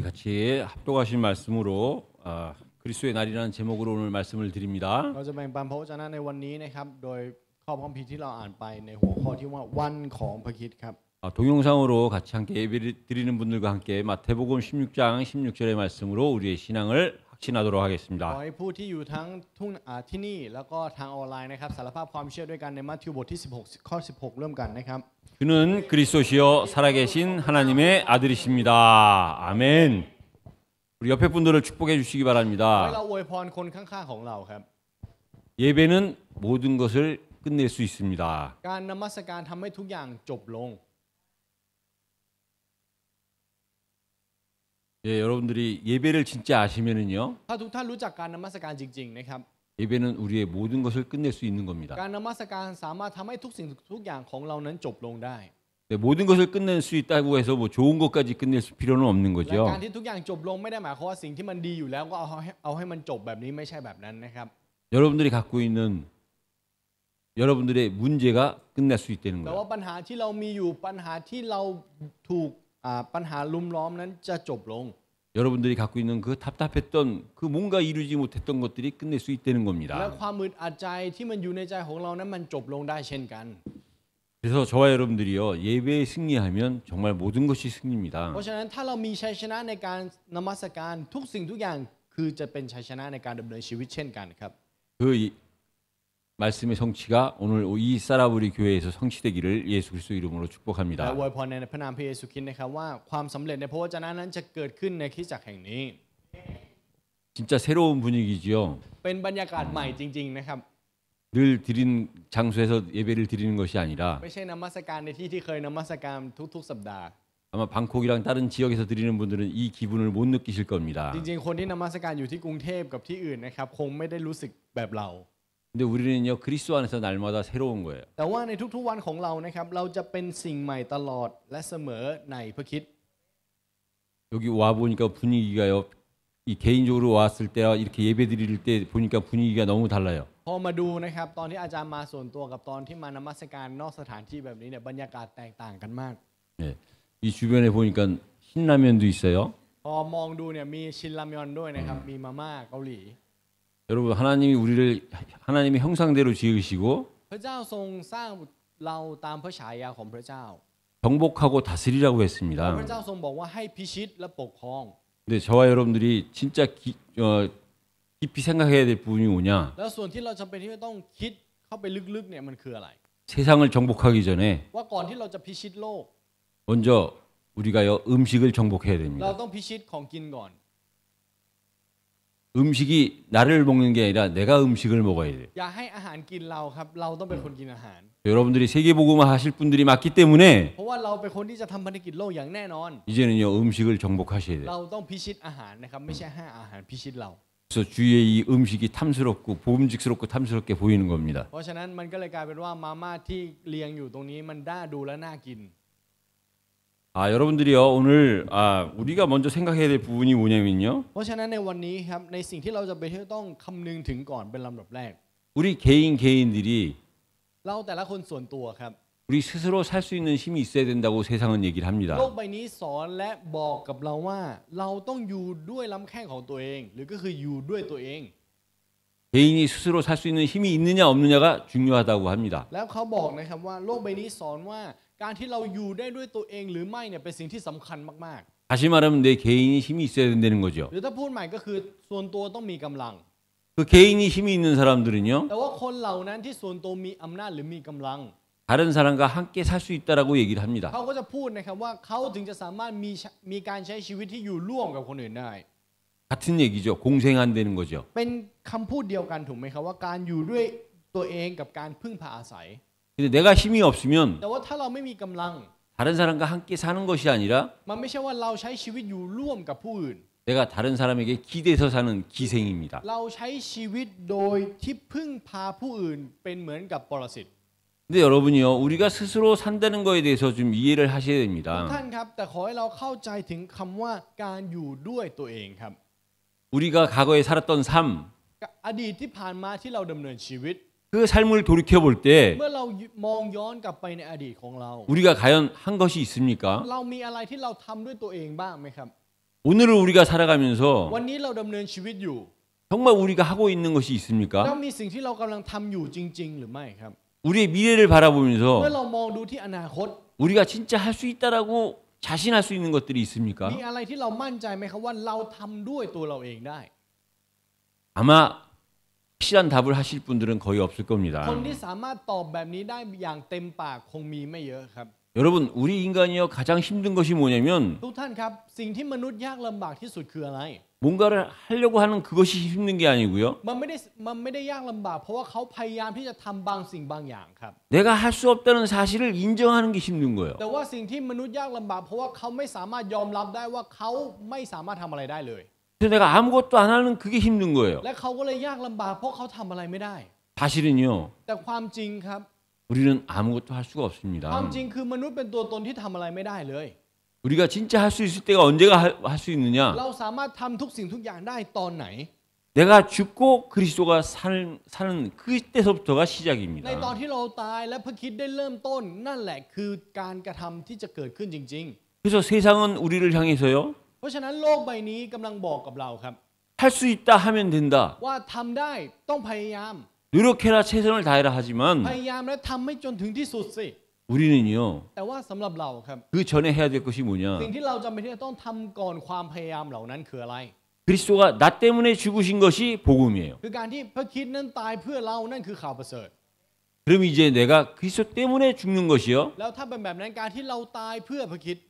같이 합독하신 말씀으로 아, 그리스도의 날이라는 제목으로 오늘 말씀을 드립니다. เราจะแบ่งปันพระวจนะในวันนี้นะครับโดยข้อพระคัมภีร์ที่เราอ่านไปในหัวข้อที่ว่าวันของพระคริดครับ 아, 동영상으로 같이 함께 예배 드리는 분들과 함께 마태복음 16장 16절의 말씀으로 우리의 신앙을 지나도록 하겠습니다. ขอให้ผู้ที่อยู่ทั้งทุ่งอ่าที่นี่แล้วก็ทางออนไลน์นะครับสารภาพความเชื่อด้วยกันในมัทธิวบทที่ 16 ข้อ 16 เริ่มกันนะครับ 그는 그리스도시요 살아계신 하나님의 아들이십니다. 아멘. 우리 옆에 분들을 축복해 주시기 ให้ 바랍니다. เราอวยพรคนข้างๆของเราครับ 예배는 모든 것을 끝낼 수 있습니다.การนมัสการทำให้ทุกอย่างจบลง 예, 여러분들이 예배를 진짜 아시면은요. ถ้าทุกท่านรู้จักการนมัสการจริงๆนะครับ 예배는 우리의 모든 것을 끝낼 수 있는 กา 겁니다. รนมัสการสามารถทำให้ทุกสิ่งทุกอย่างของเรานั้นจบลงได้ 네, 모든 것을 끝낼 수 있다고 해서 뭐 좋은 것까지 끝낼 수 필요는 없는 และ 거죠. การที่ทุกอย่างจบลงไม่ได้หมายความว่าสิ่งที่มันดีอยู่แล้วก็เอาให้เอาให้มันจบแบบนี้ไม่ใช่แบบนั้นนะครับ 여러분들이 갖고 있는 여러분들의 문제가 끝날 수 있다는 แต่ว่า 거예요. ปัญหาที่เรามีอยู่ปัญหาที่เราถูกอ่าปัญหาลุมล้อมนั้นจะจบลง 여러분들이 갖고 있는 그 답답했던 그 뭔가 이루지 못했던 것들이 끝낼 수 있다는 และ 겁니다. ความอึดอัดใจที่มันอยู่ในใจของเรานั้นมันจบลงได้เช่นกัน 그래서 저와 여러분들이요 예배에 승리하면 정말 모든 것이 승리입니다. เพราะฉะนั้นถ้าเรามีชัยชนะในการนมัสการทุกสิ่งทุกอย่างคือจะเป็นชัยชนะในการดำเนินชีวิตเช่นกันครับ그 말씀의 성취가 오늘 이 사라브리 교회에서 성취되기를 예수 그리스도 이름으로 축복합니다. และอวยพรในพระนามพระเยซูคริสต์นะครับว่าความสำเร็จในพระวจนะนั้นจะเกิดขึ้นในคริสตจักรแห่งนี้ 진짜 새로운 분위기지요. เป็นบรรยากาศใหม่จริงๆนะครับ늘 드린 장소에서 예배를 드리는 것이 아니라 ไม่ใช่นมัสการในที่ที่เคยนมัสการทุกๆสัปดาห์ 아마 방콕이랑 다른 지역에서 드리는 분들은 이 기분을 못 느끼실 겁니다. จริงๆคนที่นมัสการอยู่ที่กรุงเทพกับที่อื่นนะครับคงไม่ได้รู้สึกแบบเรา근데우리는요그리스도안에서날마다새로운거예요แต่ว่าในทุกๆวันของเรานะครับเราจะเป็นสิ่งใหม่ตลอดและเสมอในพระคิด여기와보니까분위기가요이개인적으로왔을때와이렇게예배드릴때보니까분위기가너무달라요พอมาดูนะครับตอนที่อาจารย์มาส่วนตัวกับตอนที่มานมัสการนอกสถานที่แบบนี้เนี่ยบรรยากาศแตกต่างกันมาก예이주변에보니까신라면도있어요พอมองดูเนี่ยมีชินรามยนด้วยนะครับมีมาม่าเกาหลี 여러분 하나님이 우리를 하나님의 형상대로 지으시고 정복하고 다스리라고 했습니다. 그 뭐, 근데 저와 여러분들이 진짜 기, 어, 깊이 생각해야 될 부분이 뭐냐? 세상을 정복하기 전에 먼저 우리가 음식을 정복해야 됩니다. 음식이 나를 먹는 게 아니라 내가 음식을 먹어야 돼. อย่าให้อาหารกินเราครับเราต้องเป็นคนกินอาหาร 여러분들이 세계복음화 하실 분들이 많기 때문에 เพราะว่าเราเป็นคนที่จะทำพันธกิจโลกอย่างแน่นอน 이제는요 음식을 정복하셔야 돼. เราต้องพิชิตอาหารนะครับไม่ใช่ให้อาหารพิชิตเรา 그래서 주위에 이 음식이 탐스럽고 보음직스럽고 탐스럽게 보이는 겁니다. เพราะฉะนั้นมันก็เลยกลายเป็นว่ามาม่าที่เรียงอยู่ตรงนี้มันน่าดูและน่ากิน아 여러분들이요 오늘 아 우리가 먼저 생각해야 될 부분이 뭐냐면요. เพราะฉะนั้นในวันนี้ครับในสิ่งที่เราจะเป็นต้องคำนึงถึงก่อนเป็นลำดับแรก 우리 개인 개인들이 เราแต่ละคนส่วนตัวครับ 우리 스스로 살 수 있는 힘이 있어야 된다고 세상은 얘기를 합니다. โลกใบนี้สอนและบอกกับเราว่าเราต้องอยู่ด้วยลำแข้งของตัวเองหรือก็คืออยู่ด้วยตัวเอง 개인이 스스로 살 수 있는 힘이 있느냐 없느냐가 중요하다고 합니다. แล้วเขาบอกนะครับว่าโลกใบนี้สอนว่าการที่เราอยู่ได้ด้วยตัวเองหรือไม่เนี่ยเป็นสิ่งที่สำคัญมากๆ다시말하면내개인이힘이있어야된다는거죠หรือถ้าพูดใหม่ก็คือส่วนตัวต้องมีกำลัง그개인이힘이있는사람들은요แต่ว่าคนเหล่านั้นที่ส่วนตัวมีอำนาจหรือมีกำลัง다른사람과함께살수있다라고얘기를합니다เขาก็จะพูดนะครับว่าเขาถึงจะสามารถมีมีการใช้ชีวิตที่อยู่ร่วมกับคนอื่นได้같은얘기죠공생한되는거죠เป็นคำาพูดเดียวกันถูกไหมครับว่าการอยู่ด้วยตัวเองกับการพึ่งพาอาศัย 근데 내가 힘이 없으면 다른 사람과 함께 사는 것이 아니라 내가 다른 사람에게 기대서 사는 기생입니다. 근데 여러분이요, 우리가 스스로 산다는 거에 대해서 좀 이해를 하셔야 됩니다. 우리가 과거에 살았던 삶, 그 삶을 돌이켜 볼때 우리가 과연 한 것이 있습니까? 오늘을 우리가 살아가면서 정말 우리가 하고 있는 것이 있습니까? 우리의 미래를 바라보면서 우리가 진짜 할 수 있다라고 자신할 수 있는 것들이 있습니까? 아마 확실한 답을 하실 분들은 거의 없을 겁니다. คนที่สามารถตอบแบบนี้ได้อย่างเต็มปากคงมีไม่เยอะครับ 여러분, 우리 인간이요 가장 힘든 것이 뭐냐면 ทุกท่านครับสิ่งที่มนุษย์ยากลำบากที่สุดคืออะไร? 뭔가를 하려고 하는 그것이 힘든 게 아니고요. มันไม่ได้มันไม่ได้ยากลำบากเพราะว่าเขาพยายามที่จะทำบางสิ่งบางอย่างครับ 내가 할 수 없다는 사실을 인정하는 게 힘든 거예요. แต่ว่าสิ่งที่มนุษย์ยากลำบากเพราะว่าเขาไม่สามารถยอมรับได้ว่าเขาไม่สามารถทำอะไรได้เลย 그래서 내가 아무것도 안 하는 그게 힘든 거예요. และเขาก็เลยยากลำบากเพราะเขาทำอะไรไม่ได้ 사실은요. แต่ความจริงครับ 우리는 아무것도 할 수가 ความ 없습니다. จริงคือมนุษย์เป็นตัวตนที่ทำอะไรไม่ได้เลย 우리가 진짜 할 수 있을 때가 언제가 할 수 있느냐? เราสามารถทำทุกสิ่งทุกอย่างได้ตอนไหน 내가 죽고 그리스도가 사는, 사는 그때서부터가 ในตอน 시작입니다. ที่เราตายและพระคริดได้เริ่มต้นนั่นแหละคือการกระทำที่จะเกิดขึ้นจริง 그래서 세상은 우리를 향해서요. เพราะฉะนั้นโลกใบนี้กำลังบอกกับเราครับ할수 있다 하면 된다. ว่าทำได้ ต้องพยายาม 노력해라 최선을 다해라 พ 하지만 ยายามและทำให้จนถึงที่สุดสิ 우리는요 แต่ว่าสำหรับเราครับ그 전에 해야 될 것이 뭐냐 สิ่งที่เราจำเป็นที่จะต้องทำก่อนความพยายามเหล่านั้นคืออะไร 그리스도가 나 때문에 죽으신 것이 복음이에요. คือการที่พระคริดนั้นตายเพื่อเรานั่นคือข่าวประเสริฐ 그럼 이제 내가 그리스도 때문에 죽는 것이요 แล้วถ้าเป็นแบบนั้นการที่เราตายเพื่อพระคริด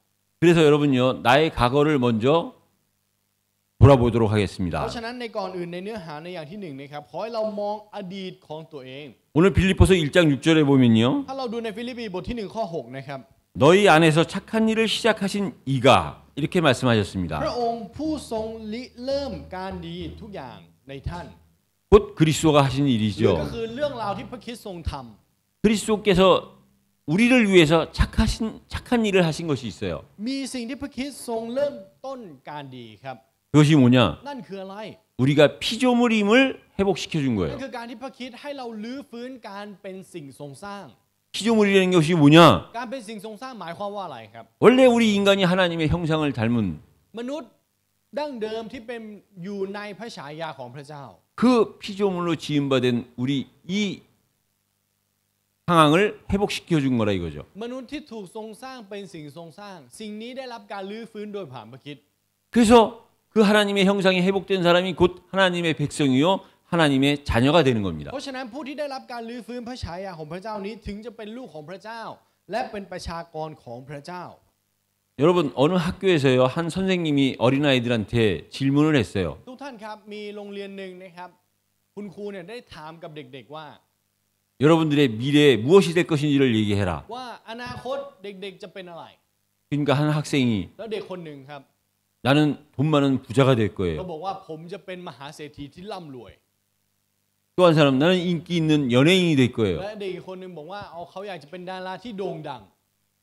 그래서 여러분요 나의 과거를 먼저 돌아보도록 하겠습니다. เพราะฉะนั้นในก่อนอื่นในเนื้อหาในอย่างที่1นะครับขอให้เรามองอดีตของตัวเอง 오늘 빌립보서 1장 6절에 보면요. ถ้าเราดูในฟิลิปปีบทที่1ข้อ6นะครับ 너희 안에서 착한 일을 시작하신 이가 이렇게 พ 말씀하셨습니다. ระองค์ผู้ทรงริเริ่มการดีทุกอย่างในท่าน곧 그리스도가 하신 นั่นก็ 일이죠. คือเรื่องราวที่พระคริสต์ทรงท 그리스도께서 우리를 위해서 착하신 착한 일을 하신 것이 있어요. มีสิ่งที่พระคริสต์ทรงเริ่มต้นการดีครับ 그것이 뭐냐? นั่นคืออะไร 우리가 피조물임을 회복시켜 준นั่ 거예요. นคือการที่พระคริสต์ให้เราลื้อฟื้นการเป็นสิ่งทรงสร้าง 피조물이라는 것이 뭐냐? การเป็นสิ่งทรงสร้างหมายความว่าอะไรครับ 원래 우리 인간이 하나님의 형상을 닮은 มนุษย์ดั้งเดิมที่เป็นอยู่ในพระฉายาของพระเจ้า그 피조물로 지음받은 우리 이 상황을 회복시켜 준 거라 이거죠. 그래서 그 하나님의 형상이 회복된 사람이 곧 하나님의 백성이요 하나님의 자녀가 되는 겁니다. 여러분 어느 학교에서요 한 선생님이 어린 아이들한테 질문을 했어요. 여러분들의 미래에 무엇이 될 것인지를 얘기해라. 그러니까 한 학생이 나는 돈 많은 부자가 될 거예요. 또 한 사람 나는 인기 있는 연예인이 될 거예요. 네, 네,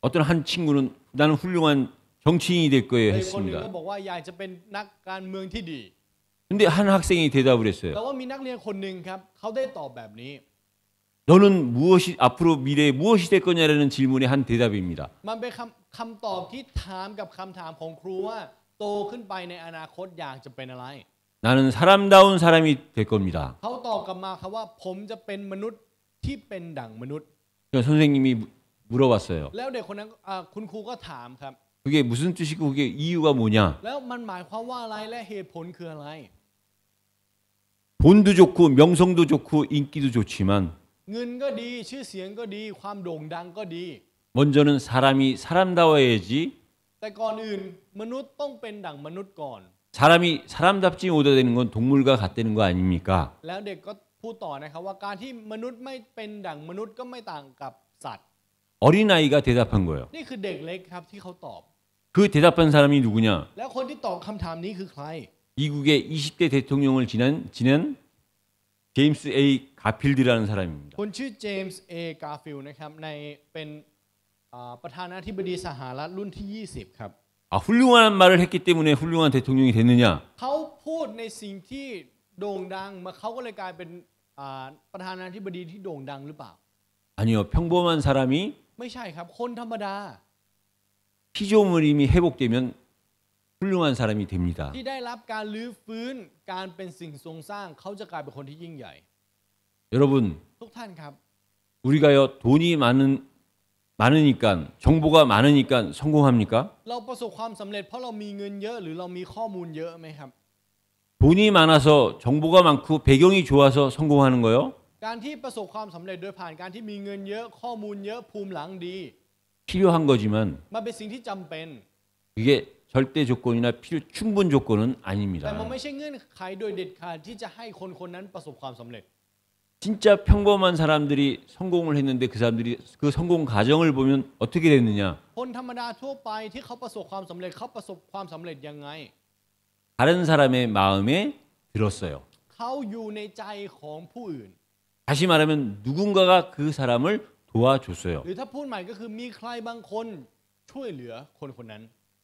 어떤 한 친구는 나는 훌륭한 정치인이 될 거예요 했습니다. 네, 근데 한 학생이 대답을 했어요. 너는 무엇이 앞으로 미래에 무엇이 될 거냐라는 질문의 한 대답입니다. มันเป็นคำคำตอบที่ถามกับคำถามของครูว่าโตขึ้นไปในอนาคตอยากจะเป็นอะไร 나는 사람다운 사람이 될 겁니다. เขาตอบกลับมาครับว่าผมจะเป็นมนุษย์ที่เป็นดั่งมนุษย์ 선생님이 물어봤어요. แล้วเด็กคนนั้นคุณครูก็ถามครับ 그게 무슨 뜻이고 그게 이유가 뭐냐? แล้วมันหมายความว่าอะไรและเหตุผลคืออะไร? 돈도 좋고 명성도 좋고 인기도 좋지만 먼저는 사람이 사람다워야지. 사람이 사람답지 못하다는 건 동물과 같다는 거 아닙니까? พูดต่อนะครับว่าการที่มนุษย์ไม่เป็นดั่งมนุษย์ก็ไม่ต่างกับสัตว์ 어린아이가 대답한 거예요. นี่คือเด็กเล็กครับที่เขาตอบ그 대답한 사람이 누구냐? แล้วคนที่ตอบคำถามนี้คือใคร? 미국의 20대 대통령을 지낸 지낸 제임스 A 가필드라는น람입니다본ชื่อเจมส์เอกาฟิลนะครับในเป็นประธานาธิบดีสหรัฐรุ่นที่20ครับ아훌륭한말을했기때문에훌륭한대통령이됐느냐เขาพูดในสิ่งที่โด่งดังมาเขาก็เลยกลายเป็นประธานาธิบดีที่โด่งดังหรือเปล่า아니요평범한사람이ไม่ใช่ครับคนธรรมดา피조물이회복되면훌륭한사람이됩니다ที่ได้รับการลื้อฟื้นการเป็นสิ่งทรงสร้างเขาจะกลายเป็นคนที่ยิ่งใหญ่ 여러분 우리가요 돈이 많은 많으니까 정보가 많으니까 성공합니까? 돈이 많아서 정보가 많고 배경이 좋아서 성공하는 거요? การที่ประสบความสําเร็จโดยผ่านการที่มีเงินเยอะข้อมูลเยอะภูมิหลังดี 필요한 거지만 มันเป็นสิ่งที่จําเป็น 그게 절대 조건이나 필요 충분 조건은 아닙니다. แต่มันไม่ใช่เงื่อนไขโดยเด็ดขาดที่จะให้คนคนนั้นประสบความสําเร็จ 진짜 평범한 사람들이 성공을 했는데 그 사람들이 그 성공 과정을 보면 어떻게 됐느냐? 다른 사람의 마음에 들었어요. 다시 말하면 누군가가 그 사람을 도와줬어요.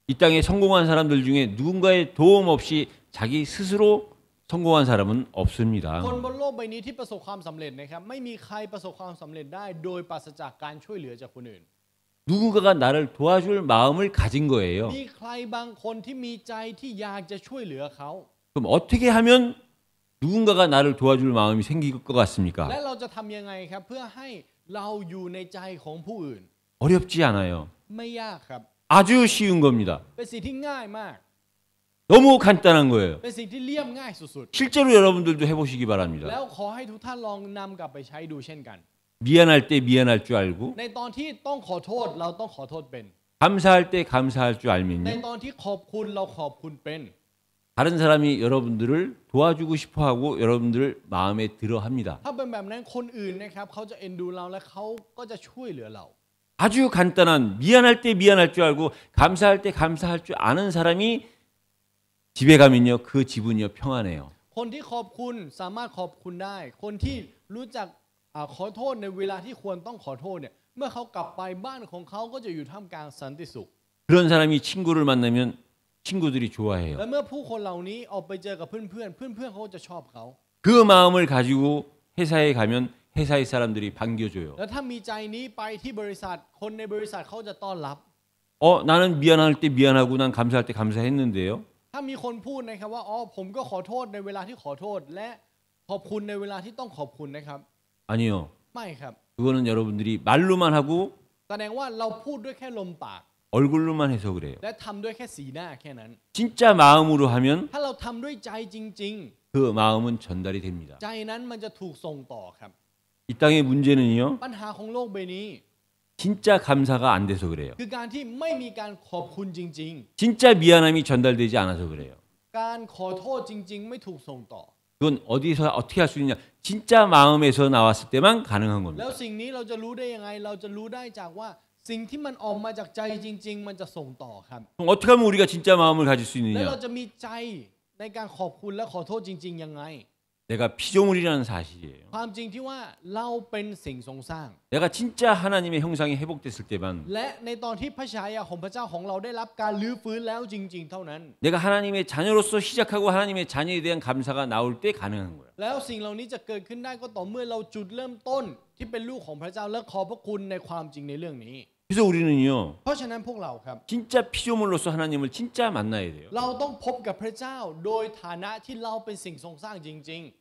이 땅에 성공한 사람들 중에 누군가의 도움 없이 자기 스스로 성공한 사람은 없습니다. คนบนโลกใบนี้ที่ประสบความสำเร็จนะครับไม่มีใครประสบความสำเร็จได้โดยปราศจากการช่วยเหลือจากคนอื่น 누군가가 나를 도와줄 마음을 가진 거예요. มีใครบางคนที่มีใจที่อยากจะช่วยเหลือเขา 그럼 어떻게 하면 누군가가 나를 도와줄 마음이 생길 것และ 같습니까? เราจะทำยังไงครับเพื่อให้เราอยู่ในใจของผู้อื่น 어렵지 않아요. ไม่ยากครับ 아주 쉬운 겁니다. เป็นสิ่งที่ง่ายมาก 너무 간단한 거예요. 실제로 여러분들도 해보시기 바랍니다. 미안할 때 미안할 줄 알고 감사할 때 감사할 줄 알면요. 다른 사람이 여러분들을 도와주고 싶어 하고 여러분들 마음에 들어 합니다. 아주 간단한 미안할 때 미안할 줄 알고 감사할 때 감사할 줄 아는 사람이 집에 가면요 그 집은요 평안해요. คนที่ขอบคุณสามารถขอบคุณได้ คนที่รู้จักอขอโทษในเวลาที่ควรต้องขอโทษเนี่ยเมื่อเขากลับไปบ้านของเขา ก็จะอยู่ท่ามกลางสันติสุข 그런 사람이 친구를 만나면 친구들이 좋아해요. และเมื่อผู้คนเหล่านี้ออกไปเจอกับเพื่อนเพื่อนเพื่อนเพื่อนเขาจะชอบเขา그 마음을 가지고 회사에 가면 회사의 사람들이 반겨줘요. และถ้ามีใจนี้ไปที่บริษัทคนในบริษัทเขาจะต้อนรับ어 나는 미안할 때 미안하고 난 감사할 때 감사했는데요. ถ้ามีคนพูดนะครับว่าอ๋อผมก็ขอโทษในเวลาที่ขอโทษและขอบคุณในเวลาที่ต้องขอบคุณนะครับ아니요ไม่ครับ그거는여러분들이말로만하고แสดงว่าเราพูดด้วยแค่ลมปาก얼굴로만해서그래요และทำด้วยแค่สีหน้าแค่นั้น진짜마음으로하면ถ้าเราทำด้วยใจจริง그마음은전달이됩니다ใจนั้นมันจะถูกส่งต่อครับ이땅의문제는요ปัญหาของโลกใบนี้ 진짜 감사가 안 돼서 그래요. 진짜 미안함이 전달되지 않아서 그래요. 그건 어디서 어떻게 할 수 있냐? 진짜 마음에서 나왔을 때만 가능한 겁니다. 어떻게 하면 우리가 진짜 마음을 가질 수 있느냐? 내가피조물이라는사실이에요ความจริงที่ว่าเราเป็นสิ่งทรงสร้าง내가진짜하나님의형상이회복됐을때만และในตอนที่พระายาของพระเจ้าของเราได้รับการลื้อฟื้นแล้วจริงๆเท่านั้น내가하나님의자녀로서시작하고하나님의자녀에대한감사가나올때가능한거야แล้วสิ่งเหล่านี้จะเกิดขึ้นได้ก็ต่อเมื่อเราจุดเริ่มต้นที่เป็นลูกของพระเจ้าและขอบพระคุณในความจริงในเรื่องนี้ 그래서 우리는요. เพราะฉะนั้นพวกเราครับ 진짜 피조물로서 하나님을 진짜 만나야 돼요. เราต้องพบกับพระเจ้าโดยฐานะที่เราเป็นสิ่งทรงสร้างจริง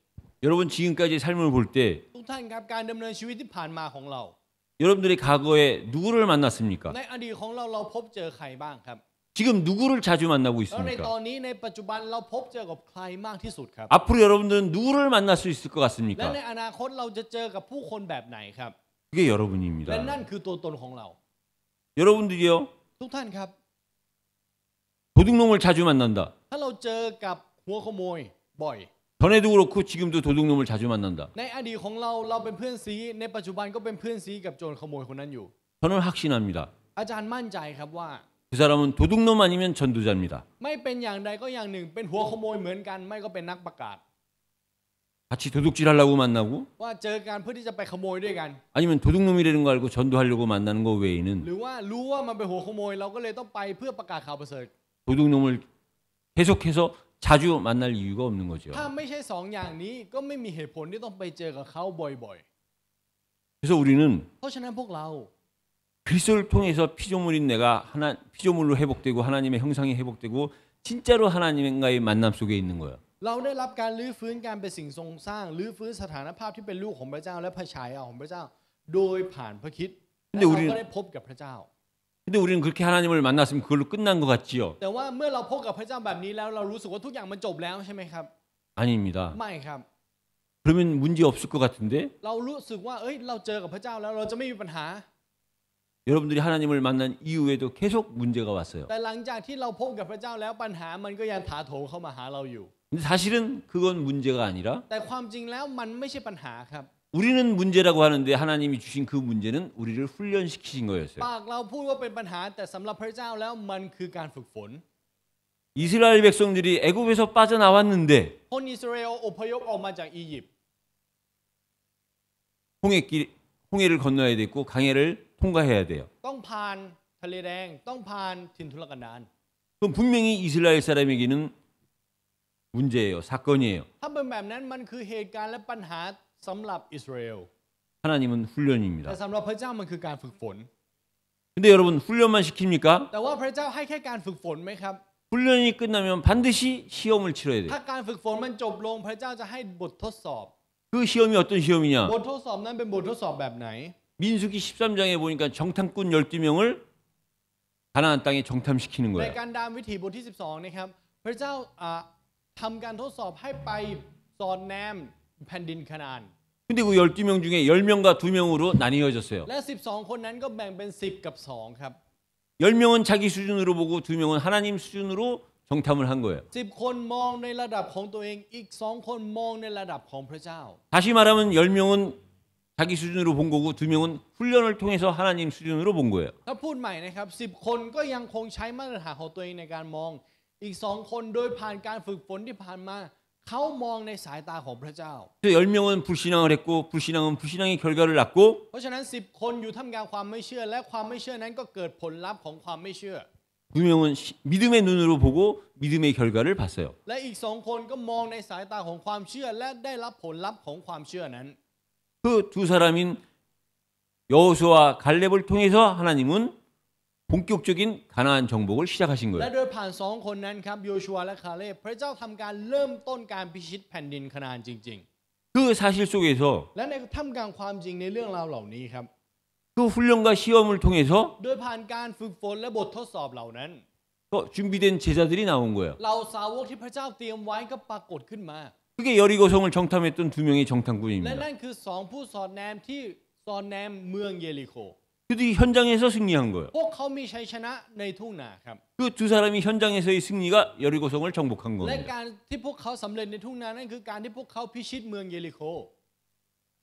여러분 지금까지 삶을 볼때ๆทุกท่านครับการดำเนินชีวิตที่ผ่านมาของเรา 여러분들이 과거에 누구를 만났습니까? ในอดีตของเราเราพบเจอใครบ้างครับ 지금 누구를 자주 만나고 แล้วในตอ 있습니까? นนี้ในปัจจุบันเราพบเจอกับใครมากที่สุดครับ 앞으로 여러분들은 누구를 만날 수 있을 것และใน 같습니까? อนาคตเราจะเจอกับผู้คนแบบไหนครับ 그게 และนั่น 여러분입니다. คือตัวตนของเรา 여러분들이요. ทุกท่านครับ 도둑놈을 자주 만난다. ถ้าเราเจอกับหัวขโมยบ่อย 전에도 그렇고 지금도 도둑놈을 자주 만난다. ในอดีตของเราเราเป็นเพื่อนซีในปัจจุบันก็เป็นเพื่อนซีกับโจรขโมยคนนั้นอยู่ 저는 확신합니다. อาจารย์มั่นใจครับว่า그 사람은 도둑놈 아니면 전도자입니다. ไม่เป็นอย่างใดก็อย่างหนึ่งเป็นหัวขโมยเหมือนกันไม่ก็เป็นนักประกาศ 같이 도둑질하려고 만나고 ว่าเจอกันเพื่อที่จะไปขโมยด้วยกัน 아니면 도둑놈이라는 거 알고 전도하려고 만나는 거ห 외에는 รือว่ารู้ว่ามันเป็นหัวขโมยเราก็เลยต้องไปเพื่อประกาศข่าวประเสริฐ 도둑놈을 계속해서 자주 만날 이유가 없는 거죠. ถ้าไม่ใช่สองอย่างนี้ก็ไม่มีเหตุผลที่ต้องไปเจอกับเขาบ่อย 그래서 우리는 ๆเพราะฉะนั้นพวกเรา 그리스도를 통해서 피조물인 내가 하나 피조물로 회복되고 하나님의 형상이 회복되고 진짜로 하나님과의 만남 속에 있는 거예요. เราได้รับการรื้อฟื้นการเป็นสิ่งทรงสร้างรื้อฟื้นสถานภาพที่เป็นลูกของพระเจ้าและพระชายาของพระเจ้าโดยผ่านพระคิดเราได้พบกับพระเจ้า근데우리는그렇게하나님을만났으면그걸로끝난것같지요แต่ว่าเมื่อเราพบกับพระเจ้าแบบนี้แล้วเรารู้สึกว่าทุกอย่างมันจบแล้วใช่ไหมครับ아닙니าไม่เรับ그러면문제없을แ같은데เรารู้สึกว่าเอ้ยเราเจอกับพระเจ้าแล้วเราจะไม่มีปัญหา여러แ들이하나님을만난이후에ับ속문제가왔어요แต่หลังจากที่เราพบกับพระเจ้าแล้วปัจหามันก็ยังถาโถมเข้ามาหาเราอยู่ 근데 사실은 그건 문제가 아니라 แต่ความจริงแล้วมันไม่ใช่ปัญหาครับ 우리는 문제라고 하는데 하나님이 주신 그 문제는 우리를 훈련시키신 거였어요. ปากเราพูดว่าเป็นปัญหาแต่สำหรับพระเจ้าแล้วมันคือการฝึกฝน 이스라엘 백성들이 애굽에서 빠져나왔는데 คนอิสราเอลอพยพออกมาจากอียิปต์ 홍해길 홍해를 건너야 되고 강해를 통과해야 돼요. ต้องผ่านทะเลแดงต้องผ่านถิ่นทุรกันดาร 그럼 분명히 이스라엘 사람에게는 문제예요. 사건이에요. 한 번แบบนั้นมันคือเหตุการณ์และปัญหาสำหรับอิสราเอล 하나님은 훈련입니다. แต่สำหรับพระเจ้ามันคือการฝึกฝน 근데 여러분 훈련만 시킵니까? แต่ว่าพระเจ้าให้แค่การฝึกฝนไหมครับ 훈련이 끝나면 반드시 시험을 치러야 ถ้า 돼요. การฝึกฝนมันจบลงพระเจ้าจะให้บททดสอบ그 시험이 어떤 시험이냐? บททดสอบนั้นเป็นบททดสอบแบบไหน 민수기 13장에 보니까 정탐꾼 12명을 가나안 땅에 정탐시키는 ใน 거예요. การดามวิถีบทที่12นะครับพระเจ้าอ่า ทำการทดสอบให้ไปสอดแนมแผ่นดินคณาน 근데 그 12명 중에 10명과 2명으로 나뉘어졌어요. และ12คนนั้นก็แบ่งเป็น 10 กับ 2 ครับ 10명은 자기 수준으로 보고 2명은 하나님 수준으로 정탐을 한 거예요. 10คนมองในระดับของตัวเองอีก2คนมองในระดับของพระเจ้า 다시 말하면 10명은 자기 수준으로 본 거고 2명은 훈련을 통해서 하나님 수준으로 본 거예요. ถ้าพูดใหม่นะครับ10คนก็ยังคงใช้มาตรฐานของตัวเองในการมอง อีกสองคนโดยผ่านการฝึกฝนที่ผ่านมาเขามองในสายตาของพระเจ้า열명은불신앙을했고불신앙은불신앙의결과를낳고เพราะฉะนั้น10คนอยู่ท่ามกลางความไม่เชื่อและความไม่เชื่อนั้นก็เกิดผลลัพธ์ของความไม่เชื่อ두명은믿음의눈으로보고믿음의결과를봤어요และอีกสองคนก็มองในสายตาของความเชื่อและได้รับผลลัพธ์ของความเชื่อนั้น그두사람인여호수아갈렙을통해서하나님은 본격적인 가나안 정복을 시작하신 และ 거예요. โดยผ่านสองคนนั้นครับโยชัวและคาเลบพระเจ้าทำการเริ่มต้นการพิชิตแผ่นดินคานาอันจริง그 사실 속에서 ๆ และในท่ามกลางความจริงในเรื่องราวเหล่านี้ครับ그 훈련과 시험을 통해서 โดยผ่านการฝึกฝนและบททดสอบเหล่านั้น또 준비된 제자들이 나온 거예요. เหล่าสาวกที่พระเจ้าเตรียมไว้ก็ปรากฏขึ้นมา 그게 여리고성을 정탐했던 두 명의 และ 정탐꾼입니다. นั่นคือสองผู้สอดแนมที่สอดแนมเมืองเยริโค 그들이 현장에서 승리한 거예요. 어, 그두 그 사람이 현장에서의 승리가 여리고성을 정복한 겁니다. 그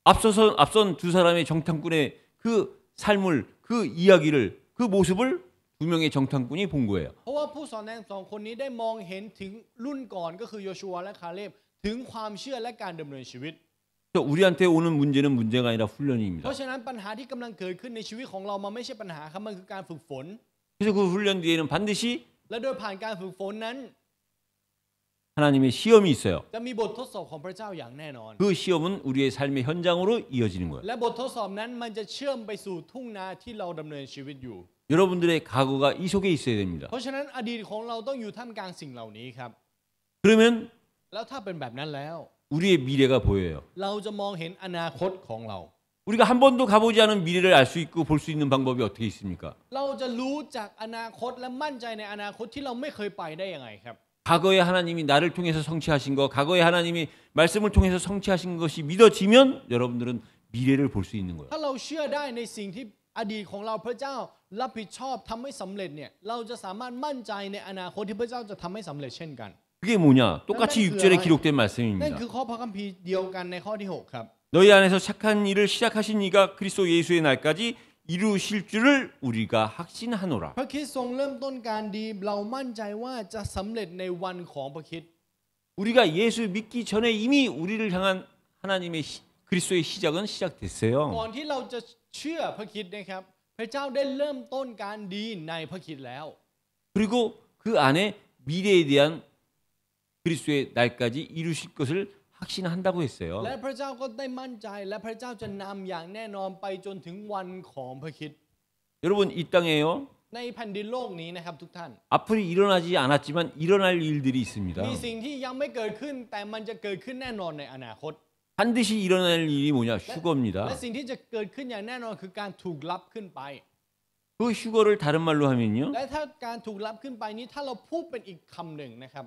앞서서 앞선 두 사람의 정탐꾼의 그 삶을 그 이야기를 그 모습을 두 명의 정탐꾼이 본 거예요. 우리한테 오는 문제는 문제가 아니라 훈련입니다. เพราะฉะนั้นปัญหาที่กำลังเกิดขึ้นในชีวิตของเรามันไม่ใช่ปัญหาครับมันคือการฝึกฝน 그래서 그 훈련 뒤에는 반드시 และโดยผ่านการฝึกฝนนั้น 하나님의 시험이 있어요.จะมีบททดสอบของพระเจ้าอย่างแน่นอน 그 시험은 우리의 삶의 현장으로 이어지는 거예요. และบททดสอบนั้นมันจะเชื่อมไปสู่ทุ่งนาที่เราดำเนินชีวิตอยู่ 여러분들의 과거가 이 속에 있어야 됩니다. เพราะฉะนั้นอดีตของเราต้องอยู่ท่ามกลางสิ่งเหล่านี้ครับ 그러면 แล้วถ้าเป็นแบบนั้นแล้ว 우리의 미래가 보여요. เราจะมองเห็นอนาคตของเรา 우리가 한 번도 가보지 않은 미래를 알 수 있고 볼 수 있는 방법이 어떻게 있습니까? เราจะรู้จากอนาคตและมั่นใจในอนาคตที่เราไม่เคยไปได้ยังไงครับ 과거에 하나님이 나를 통해서 성취하신 것, 과거에 하나님이 말씀을 통해서 성취하신 것이 믿어지면 여러분들은 미래를 볼 수 있는 거예요. ถ้าเราเชื่อได้ในสิ่งที่อดีตของเราพระเจ้ารับผิดชอบทำให้สำเร็จเนี่ยเราจะสามารถมั่นใจในอนาคตที่พระเจ้าจะทำให้สำเร็จเช่นกัน 그게 뭐냐? 똑같이 6절에 기록된 นั่น 말씀입니다. คือข้อพระคัมภีร์เดียวกันในข้อที่6ครับ 너희 안에서 착한 일을 시작하신 이가 그리스도 예수의 날까지 이루실 줄을 우리가 확신하노라. พระคริสต์ทรงเริ่มต้นการดีเรามั่นใจว่าจะสำเร็จในวันของพระคริสต์ 우리가 예수 믿기 전에 이미 우리를 향한 하나님의 시- 그리스도의 시작은 ก่อน 시작됐어요. ที่เราจะเชื่อพระคริสต์นะครับพระเจ้าได้เริ่มต้นการดีในพระคริสต์แล้ว 그리고 그 안에 미래에 대한 그리스도의 날까지 이루실 것을 확신한다고 했어요. และพระเจ้าก็ได้มั่นใจและพระเจ้าจะนำอย่างแน่นอนไปจนถึงวันของพระคริสต์ 여러분 이 땅에요. ในแผ่นดินโลกนี้นะครับทุกท่าน 앞으로 일어나지 않았지만 일어날 일들이 있습니다. มีสิ่งที่ยังไม่เกิดขึ้นแต่มันจะเกิดขึ้นแน่นอนในอนาคต 반드시 일어날 일이 뭐냐? และ 휴거입니다. สิ่งที่จะเกิดขึ้นอย่างแน่นอนคือการถูกลับขึ้นไป그 휴거를 다른 말로 하면요. และถ้าการถูกลับขึ้นไปนี้ถ้าเราพูดเป็นอีกคำหนึ่งนะครับ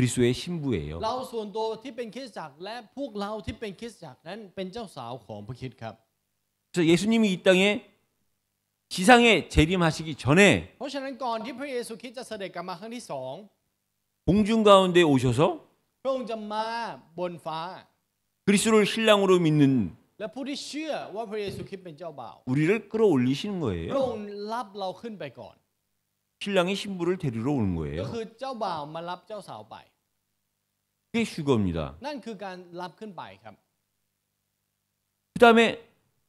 그리스도의 신부예요. เราส่วนตัวที่เป็นคริสตจักรและพวกเราที่เป็นคริสตจักรนั้นเป็นเจ้าสาวของพระคริสต์ครับ 그래서 예수님이 이 땅에 지상에 재림하시기 전에 เพราะฉะนั้นก่อนที่พระเยซูคริสต์จะเสด็จกลับมาครั้งที่สอง 공중 가운데 오셔서 พระองค์จะมาบนฟ้า 그리스도를 신랑으로 믿는 และผู้ที่เชื่อว่าพระเยซูคริสต์เป็นเจ้าบ่าว 우리를 끌어올리시는 พระอ 거예요. งค์รับเราขึ้นไปก่อน 신랑이 신부를 데리러 오는 거예요. ก็คือเจ้าบ่าวมารับเจ้าสาวไป 그게 휴거입니다. นั่นคือการรับขึ้นไปครับ그 다음에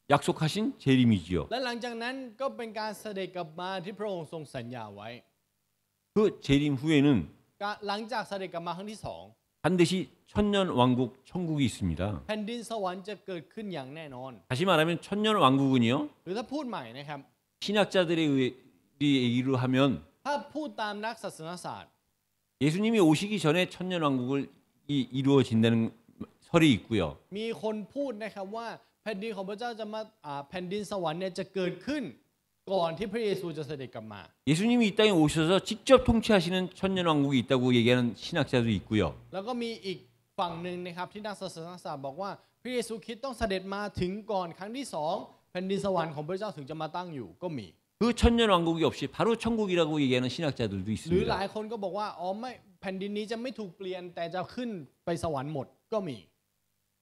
약속하신 재림이지요. และหลังจากนั้นก็เป็นการเสด็จกลับมาที่พระองค์ทรงสัญญาไว้그 재림 후에는 การหลังจากเสด็จกลับมาครั้งที่สอง 반드시 천년 왕국 천국이 있습니다. แผ่นดินสวรรค์จะเกิดขึ้นอย่างแน่นอน 다시 말하면 천년 왕국은요 หรือถ้าพูดใหม่นะครับ 신학자들에 의해 의로 하면 ถ้าพูดตามนักศาสนศาสตร์ 예수님이 오시기 전에 천년 왕국을 이, 이루어진다는 설이 있고요. มีคนพูดนะครับว่าแผ่นดินของพระเจ้าจะมาอ่าแผ่นดินสวรรค์เนี่ยจะเกิดขึ้นก่อนที่พระเยซูจะเสด็จกลับมา 예수님이 이 땅에 오셔서 직접 통치하시는 천년 왕국이 있다고 얘기하는 신학자도 있고요. แล้วก็มีอีกฝั่งหนึ่งนะครับที่นักศาสนศาสตร์บอกว่าพระเยซูคริสต์ต้องเสด็จมาถึงก่อนครั้งที่สองแผ่นดินสวรรค์ของพระเจ้าถึงจะมาตั้งอยู่ก็มี그 천년 왕국이 없이 바로 천국이라고 얘기하는 신학자들도 หรือหลา 있습니다. ยคนก็บอกว่าอ๋อไม่แผ่นดินนี้จะไม่ถูกเปลี่ยนแต่จะขึ้นไปสวรรค์หมดก็มี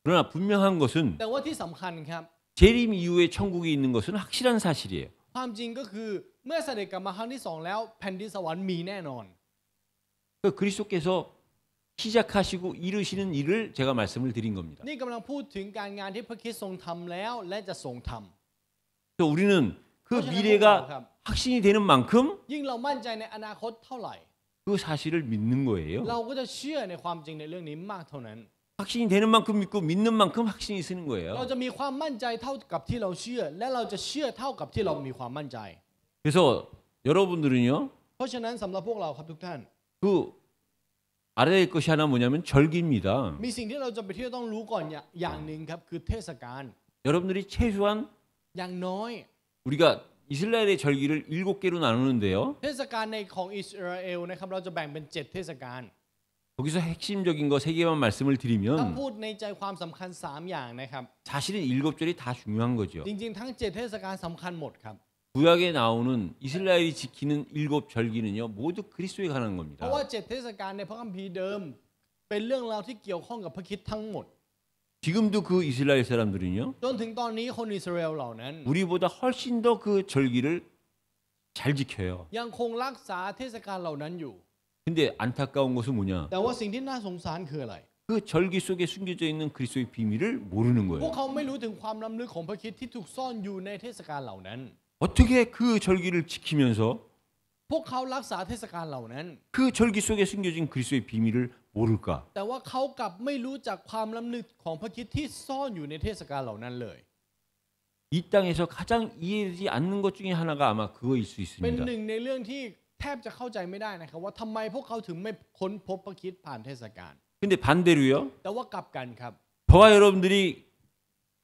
그러나 분명한 것은 แต่ว่าที่สำคัญครับ 재림 이후에 천국이 있는 것은 확실한 사실이에요. ความจริงก็คือเมื่อเสด็จกลับมาครั้งที่สองแล้วแผ่นดินสวรรค์มีแน่นอน그 그리스도께서 시작하시고 이루시는 일을 제가 말씀을 드린 겁니다. นี่กำลังพูดถึงการงานที่พระคริสต์ทรงทำแล้วและจะทรงทำ 그래서 우리는 그, 그 미래가 확신이 되는 만큼 그 사실을 믿는 거예요. 확신이 되는 만큼 믿고 믿는 만큼 확신이 쓰는 거예요. 그래서 여러분들은요. 그 아래의 것이 하나 뭐냐면 절기입니다. 여러분들이 최소한 우리가 이스라엘의 절기를 일곱 개로 나누는데요. 거기서 핵심적인 거세 개만 말씀을 드리면 사실은 일곱 절이 다 중요한 거죠. 구약에 나오는 이스라엘이 지키는 일곱 절기는요 모두 그리스도에 관한 겁니다. 지금도 그 이스라엘 사람들은요. จนถึงตอนนี้คนอิสราเอลเหล่านั้น 우리보다 훨씬 더 그 절기를 잘 지켜요. ยังคงรักษาเทศกาลเหล่านั้นอยู่ 근데 안타까운 것은 뭐냐? แต่ว่าสิ่งที่น่าสงสารคืออะไร그 절기 속에 숨겨져 있는 그리스도의 비밀을 모르는 พวก 거예요. เขาไม่รู้ถึงความล้ำลึกของพระคริดที่ถูกซ่อนอยู่ในเทศกาลเหล่านั้น 어떻게 그 절기를 지키면서 พวกเขารักษาเทศกาลเหล่านั้น그 절기 속에 숨겨진 그리스도의 비밀을 모를까? แต่ว่าเขากลับไม่รู้จักความล้ำลึกของพระคิดที่ซ่อนอยู่ในเทศกาลเหล่านั้นเลย이 땅에서 가장 이해되지 않는 것 중에 하나가 아마 그거일 수เป็น 있습니다. หนึ่งในเรื่องที่แทบจะเข้าใจไม่ได้นะครับว่าทำไมพวกเขาถึงไม่ค้นพบพระคิดผ่านเทศกาล 근데 반대로요. แต่ว่ากลับกันครับ 저와 여러분들이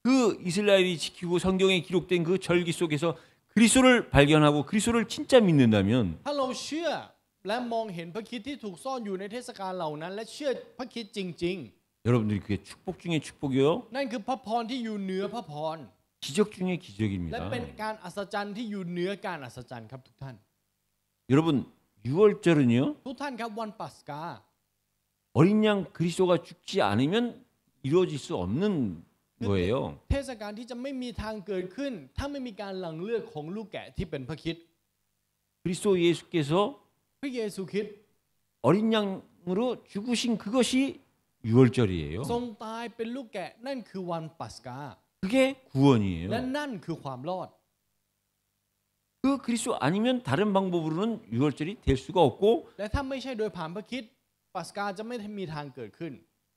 그 이스라엘이 지키고 성경에 기록된 그 절기 속에서 그리스도를 발견하고 그리스도를 진짜 믿는다면 ถ้าเราเชื่อและมองเห็นพระคิดที่ถูกซ่อนอยู่ในเทศกาลเหล่านั้นและเชื่อพระคิดจริงๆ여러분들이그게축복중에축복이요นั่นคือพระพรที่อยู่เหนือพระพร기적중에기적입니다และเป็นการอัศจรรย์ที่อยู่เหนือการอัศจรรย์ครับทุกท่าน여러분6월절은요ทุกท่านครับวันปัสกา어린양그리스도가죽지않으면이루어질수없는거예요เทศกาลที่จะไม่มีทางเกิดขึ้นถ้าไม่มีการหลังเลือกของลูกแกะที่เป็นพระคิดคริสต그리스도예수께서 어린 양으로 죽으신 그것이 유월절이에요. 그 그게 구원이에요. 그, 그 그리스도 아니면 다른 방법으로는 유월절이 될 수가 없고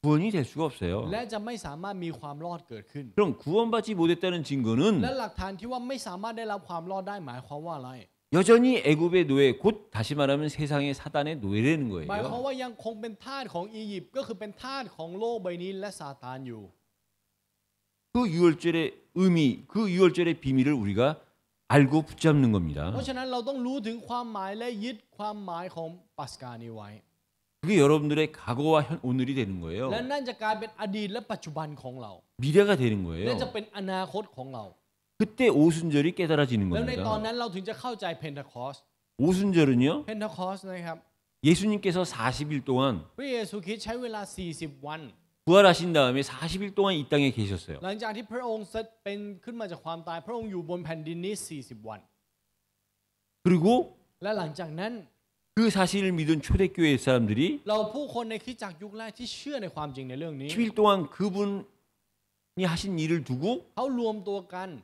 구원이 될 수가 없어요. 그럼 구원받지 못했다는 증거는 여전히 애굽의 노예 곧 다시 말하면 세상의 사단의 노예라는 거예요. หมายความว่ายังคงเป็นทาสของอียิปต์ก็คือเป็นทาสของโลกใบนี้และซาตานอยู่그 유월절의 의미, 그 유월절의 비밀을 우리가 알고 붙잡는 겁니다. เพราะฉะนั้นเราต้องรู้ถึงความหมายและยึดความหมายของปัสกานี้ไว้ 그게 여러분들의 과거와 현, 오늘이 되는 거예요. 미래가 되는 거예요. 그때 오순절이 깨달아지는 แล้วในตอน 겁니다. นั้นเราถึงจะเข้าใจเพนทาคอส 오순절은요 เพนทาคอสนะครับ 예수님께서 40일 동안 พระเยซูคริสต์ใช้เวลา40วัน 부활하신 다음에 40일 동안 이 땅에 계셨어요. หลังจากที่พระองค์เสด็จเป็นขึ้นมาจากความตายพระองค์อยู่บนแผ่นดินนี้40วัน 그리고 และหลังจากนั้น그 사실을 믿은 초대교회 사람들이 เราผู้คนในคริสตจักรยุคแรกที่เชื่อในความจริงในเรื่องนี้ 10일 동안 그분이 하신 일을 두고 เขารวมตัวกัน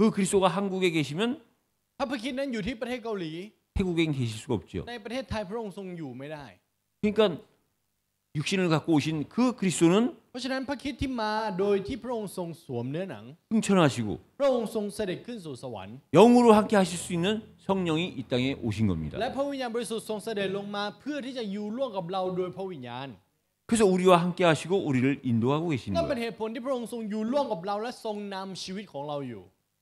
그 그리스도가 한국에 계시면 พระพุทธคิดนั้นอยู่ที่ประเทศเกาหลี 태국엔 계실 수가 없죠. ในประเทศไทยพระองค์ทรงอยู่ไม่ได้ 그러니까 육신을 갖고 오신 그 그리스도는 เพราะฉะนั้นพระคริดที่มาโดยที่พระองค์ทรงสวมเนื้อหนัง 승천하시고 พระองค์ทรงเสด็จขึ้นสู่สวรรค์ 영으로 함께 하실 수 있는 성령이 이 땅에 오신 และ 겁니다. พระวิญญาณบริสุทธิ์ทรงเสด็จลงมาเพื่อที่จะอยู่ร่วมกับเราโดยพระวิญญาณ 그래서 우리와 함께 하시고 우리를 인도하고 계신 นั่นเป็น 거예요. เหตุผลที่พระองค์ทรงอยู่ร่วมกับเราและทรงนำชีวิตของเราอยู่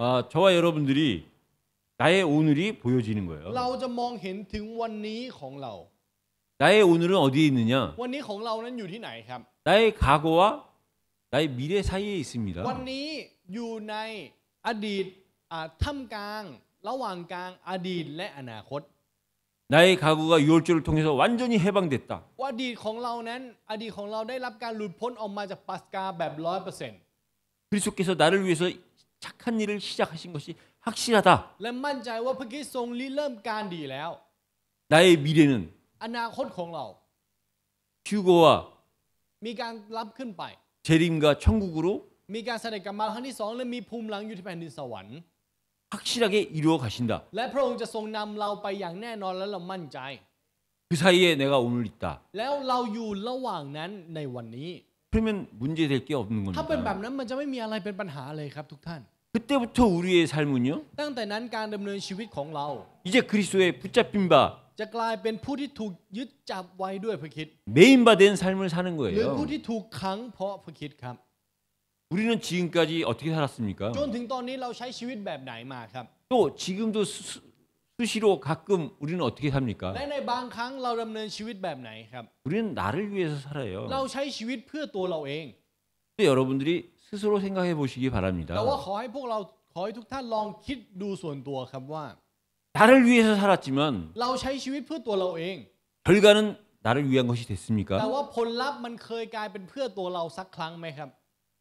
아, 저와 여러분들이 나의 오늘이 보여지는 거예요. เราจะมองเห็นถึงวันนี้ของเรา 나의 오늘은 어디에 있느냐? วันนี้ของเรานั้นอยู่ที่ไหนครับ 나의 과거와 나의 미래 사이에 วัน 있습니다. นี้อยู่ในอดีตอ่าท่ามกลางระหว่างกลางอดีตและอนาคต 나의 과거가 유월절을 통해서 완전히 해방됐다. ว่าอดีตของเรานั้นอดีตของเราได้รับการหลุดพ้นออกมาจากปัสกาแบบร้อยเปอร์เซ็นต์ 그리스도께서 나를 위해서 착한 일을 시작하신 것이 확실하다. 나의 미래는 휴거와 재림과 천국으로 확실하게 이루어 가신다. 그 사이에 내가 오늘 있다. 그러면 문제될 게 없는 ถ้าเป็นแบบ 겁니다. นั้นมันจะไม่มีอะไรเป็นปัญหาเลยครับทุกท่าน 그때부터 우리의 삶은요. ตั้งแต่นั้นการดำเนินชีวิตของเรา 이제 그리스도의 붙잡힌 바จะกลายเป็นผู้ที่ถูกยึดจับไว้ด้วยพระคริด 메인바 된 삶을 사는 หรือ 거예요. ผู้ที่ถูกขังเพราะพระคริดครับ 우리는 지금까지 어떻게 살았습니까? จนถึงตอนนี้เราใช้ชีวิตแบบไหนมาครับ또 지금도 스- 스- 수시로 가끔 우리는 어떻게 삽니까? และในบางครั้งเราดำเนินชีวิตแบบไหนครับ 우리는 나를 위해서 살아요. เราใช้ชีวิตเพื่อตัวเราเอง 근데 여러분들이 스스로 생각해 보시기 แต่ว่า 바랍니다. ขอให้พวกเราขอให้ทุกท่านลองคิดดูส่วนตัวครับว่า 나를 위해서 살았지만 เราใช้ชีวิตเพื่อตัวเราเอง 결과는 나를 위한 것이 แต่ 됐습니까? ว่าผลลัพธ์มันเคยกลายเป็นเพื่อตัวเราสักครั้งไหมครับ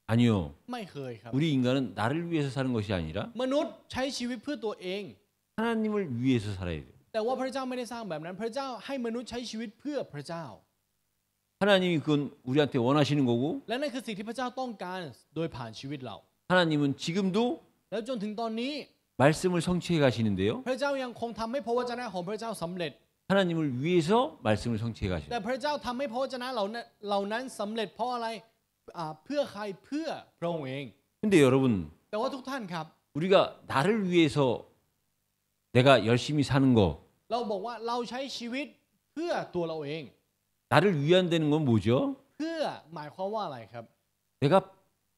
아니요. ไม่เคยครับ 우리 인간은 나를 위해서 사는 것이 아니라 มนุษย์ใช้ชีวิตเพื่อตัวเอง 하나님을 위해서 살아야 돼요. แต่ว่าพระเจ้าไม่ได้สร้างแบบนั้นพระเจ้าให้มนุษย์ใช้ชีวิตเพื่อพระเจ้า 하나님이 그건 우리한테 원하시는 거고 และนั่นคือสิ่งที่พระเจ้าต้องการโดยผ่านชีวิตเรา 하나님은 지금도 แล้วจนถึงตอนนี้ 말씀을 성취해 가시는데요. พระเจ้ายังคงทำให้พระวจนะของพระเจ้าสำเร็จ 하나님을 위해서 말씀을 성취해 แต่ 가시는 พระเจ้าทำให้พระวจนะเหล่านั้นเหล่านั้นสำเร็จเพราะอะไรอ่าเพื่อใครเพื่อพระองค์เอง 근데 여러분 แต่ว่าทุกท่านครับ 우리가 나를 위해서 내가 열심히 사는 거. เราบอกว่าเราใช้ชีวิตเพื่อตัวเราเอง 나를 위한다는 건 뭐죠? เพื่อหมายความว่าอะไรครับ 내가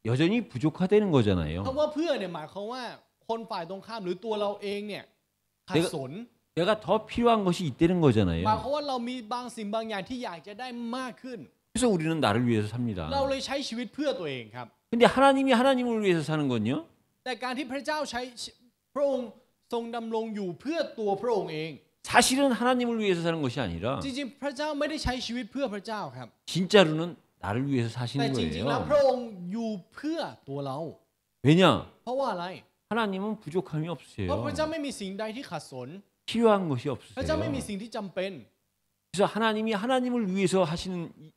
여전히 부족하다는 คำ 거잖아요. ว่าเพื่อเนี่ยหมายความว่าคนฝ่ายตรงข้ามหรือตัวเราเองเนี่ยขัดสน 내가 더 필요한 것이 있다는 หมายควา 거잖아요. มว่าเรามีบางสิ่งบางอย่างที่อยากจะได้มากขึ้น 그래서 우리는 나를 위해서 เรา 삽니다. เลยใช้ชีวิตเพื่อตัวเองครับ 근데 하나님이 하나님을 위해서 사는 건요? แต่การที่พระเจ้าใช้พระองค์ทรงดำรงอยู่เพื่อตัวพระองค์เอง 사실은 하나님을 위해서 사는 것이 아니라 จริงๆพระเจ้าไม่ได้ใช้ชีวิตเพื่อพระเจ้าครับ 진짜로는 나를 위해서 แต่ 사시는 จริงๆแล้ว 거예요. พระองค์อยู่เพื่อตัวเรา 왜냐? เพราะว่าอะไร 하나님은 부족함이 เพราะ 없으세요. พระเจ้าไม่มีสิ่งใดที่ขัดสน 필요한 것이 พระเจ้า 없으세요. ไม่มีสิ่งที่จำเป็น 그래서 하나님이 하나님을 위해서 하시는 이-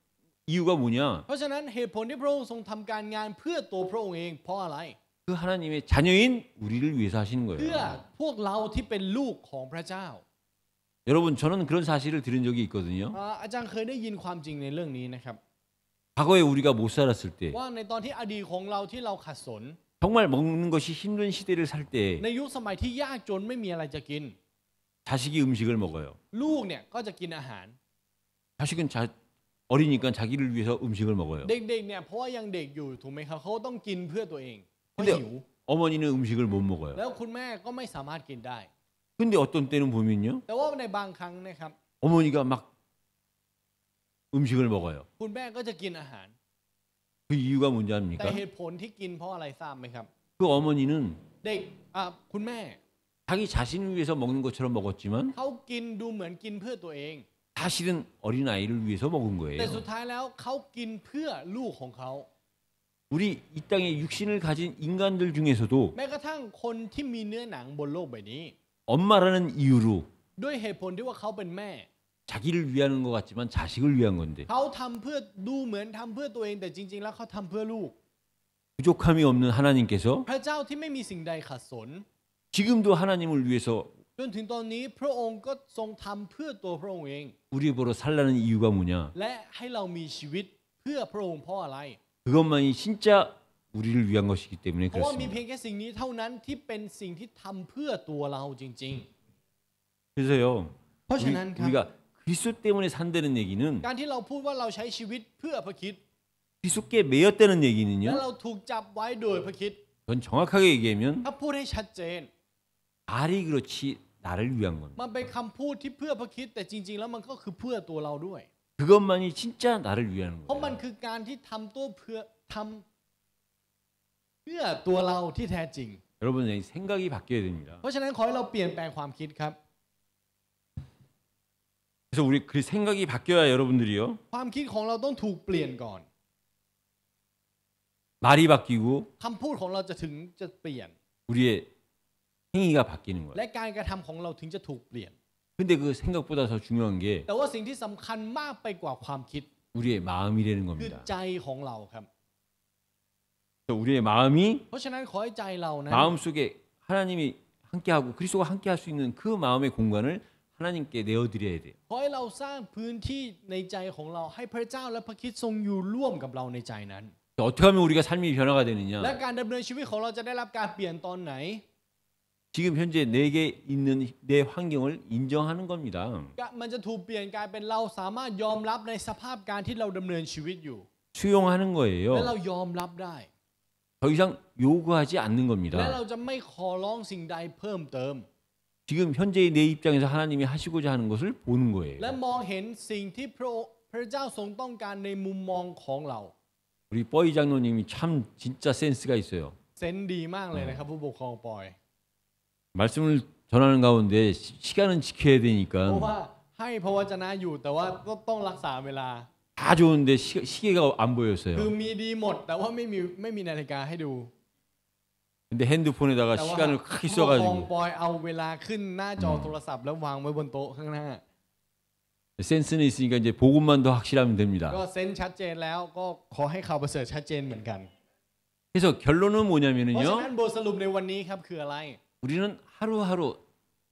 이유가 뭐냐? เพราะฉะนั้นเหตุผลที่พระองค์ทรงทำการงานเพื่อตัวพระองค์เองเพราะอะไร그 하나님의 자녀인 우리를 위해서 하시는 เพื่อ 거예요. พวกเราที่เป็นลูกของพระเจ้า 여러분 저는 그런 사실을 들은 적이 있거든요. อ่าอาจารย์เคยได้ยินความจริงในเรื่องนี้นะครับ 과거에 우리가 못 살았을 때ว่าในตอนที่อดีตของเราที่เราขัดสน 정말 먹는 것이 힘든 시대를 살때ในยุคสมัยที่ยากจนไม่มีอะไรจะกิน 자식이 음식을 먹어요. ลูกเนี่ยก็จะกินอาหาร 자식은 자- 어리니까 자기를 위해서 음식을 먹어요. เด็กๆเนี่ยเพราะว่ายังเด็กอยู่ถูกไหมครับเขาต้องกินเพื่อตัวเอง 근데 어머니는 음식을 못 먹어요. แล้วคุณแม่ก็ไม่สามารถกินได้ 근데 어떤 때는 보면요. แต่ว่าในบางครั้งนะครับ 어머니가 막 음식을 먹어요. คุณแม่ก็จะกินอาหาร그 이유가 뭔지 แต่ 압니까? เหตุผลที่กินเพราะอะไรทราบไหมครับ그 어머니는 เด็กอ่ะคุณแม่ 자기 자신을 위해서 먹는 것처럼 먹었지만 เขากินดูเหมือนกินเพื่อตัวเอง 사실은 어린 아이를 위해서 먹은 แต่สุด 거예요. ท้ายแล้วเขากินเพื่อลูกของเขา 우리 이 땅에 육신을 가진 인간들 중에서도 엄마라는 이유로 자기를 위하것 같지만 자식을 위한 건데 부족함이 없는 하나님께서 지금도 하나님을 위해서 우리 보러 살라는 이유가 뭐냐 그것만이 진짜 우리를 위한 것이기 때문에 เพราะว่ามีเพียง 그렇습니다. แค่สิ่งนี้เท่านั้นที่เป็นสิ่งที่ทำเพื่อตัวเราจริง 그래서요. 우리, 훨씬 안 가- 우리가 그리스도 때문에 산다는 얘기는 ๆการที่เราพูดว่าเราใช้ชีวิตเพื่อพระคริด 그리스도께 매였다는 และ 얘기는요. เราถูกจับไว้โดยพระคริด전 정확하게 얘기하면 ถ้าพูดให้ชัดเจน 나를 그렇지 나를 위한 겁니다. มันเป็นคำพูดที่เพื่อพระคริดแต่จริงๆแล้วมันก็คือเพื่อตัวเราด้วย 그것만이 진짜 나를 위하는 เพราะมัน 거예요. คือการที่ทำตัวเพื่อทำเพื่อตัวเราที่แท้จริง 여러분의 생각이 바뀌어야 됩니다. เพราะฉะนั้นขอให้เราเปลี่ยนแปลงความคิดครับ 그래서 우리 그 생각이 바뀌어야 여러분들이요 ความคิดของเราต้องถูกเปลี่ยนก่อน 말이 바뀌고 คำพูดของเราจะถึงจะเปลี่ยน 우리의 행위가 바뀌는 거예요. และการกระทำของเราถึงจะถูกเปลี่ยน 근데 그 생각보다 더 중요한 게แต่ว่าสิ่งที่สำคัญมากไปกว่าความคิด 우리의 마음이라는 คือ 겁니다. ใจของเราครับ 그래서 우리의 마음이 เพราะฉะนั้นขอให้ใจเรานะ 마음 속에 하나님이 함께하고 그리스도가 함께할 수 있는 그 마음의 공간을 하나님께 내어드려야 돼요. ขอให้เราสร้างพื้นที่ในใจของเราให้พระเจ้าและพระคริดทรงอยู่ร่วมกับเราในใจนั้น 그래서 어떻게 하면 우리가 삶이 변화가 และ 되느냐? การดำเนินชีวิตของเราจะได้รับการเปลี่ยนตอนไหน 지금 현재 내게 있는 내 환경을 인정하는 겁니다. มันจะถูกเปลี่ยนกลายเป็นเราสามารถยอมรับในสภาพการที่เราดําเนินชีวิตอยู่ 수용하는 거예요. และเรายอมรับได้더 이상 요구하지 않는 และ 겁니다. เราจะไม่ขอร้องสิ่งใดเพิ่มเติม 지금 현재의 내 입장에서 하나님이 하시고자 하는 것을 보는 거예요. และมองเห็นสิ่งที่พระองค์พระเจ้าทรงต้องการในมุมมองของเรา 우리 뻐이 장로님이 참 진짜 센스가 있어요. เซนส์ดีมากเลยนะครับผู้ปกครองปอย 말씀을 전하는 가운데 시- 시간은 지켜야 เพราะว่า 되니까 ให้พระวจนะอยู่แต่ว่าก็ต้องรักษาเวลา다 좋은데 시, 시계가 안คือ 보였어요. มีดีหมดแต่ว่าไม่มีไม่มีนาฬิกาให้ดู 근데 핸드폰에다가 แต่ว่า 시간을 크게 คอง 써가지고 ปอยเอาเวลาขึ้นหน้าจอโทรศัพท์แล้ววางไว้บนโต๊ะข้างหน้า 센스는 있으니까 이제 복음만 더 확실하면 ก็ 됩니다. เซนส์ชัดเจนแล้วก็ขอให้ข่าวประเสริฐชัดเจนเหมือนกัน 그래서 결론은 เพราะฉะนั้ 뭐냐면요. นบทสรุปในวันนี้ครับคืออะไร우리는하루하루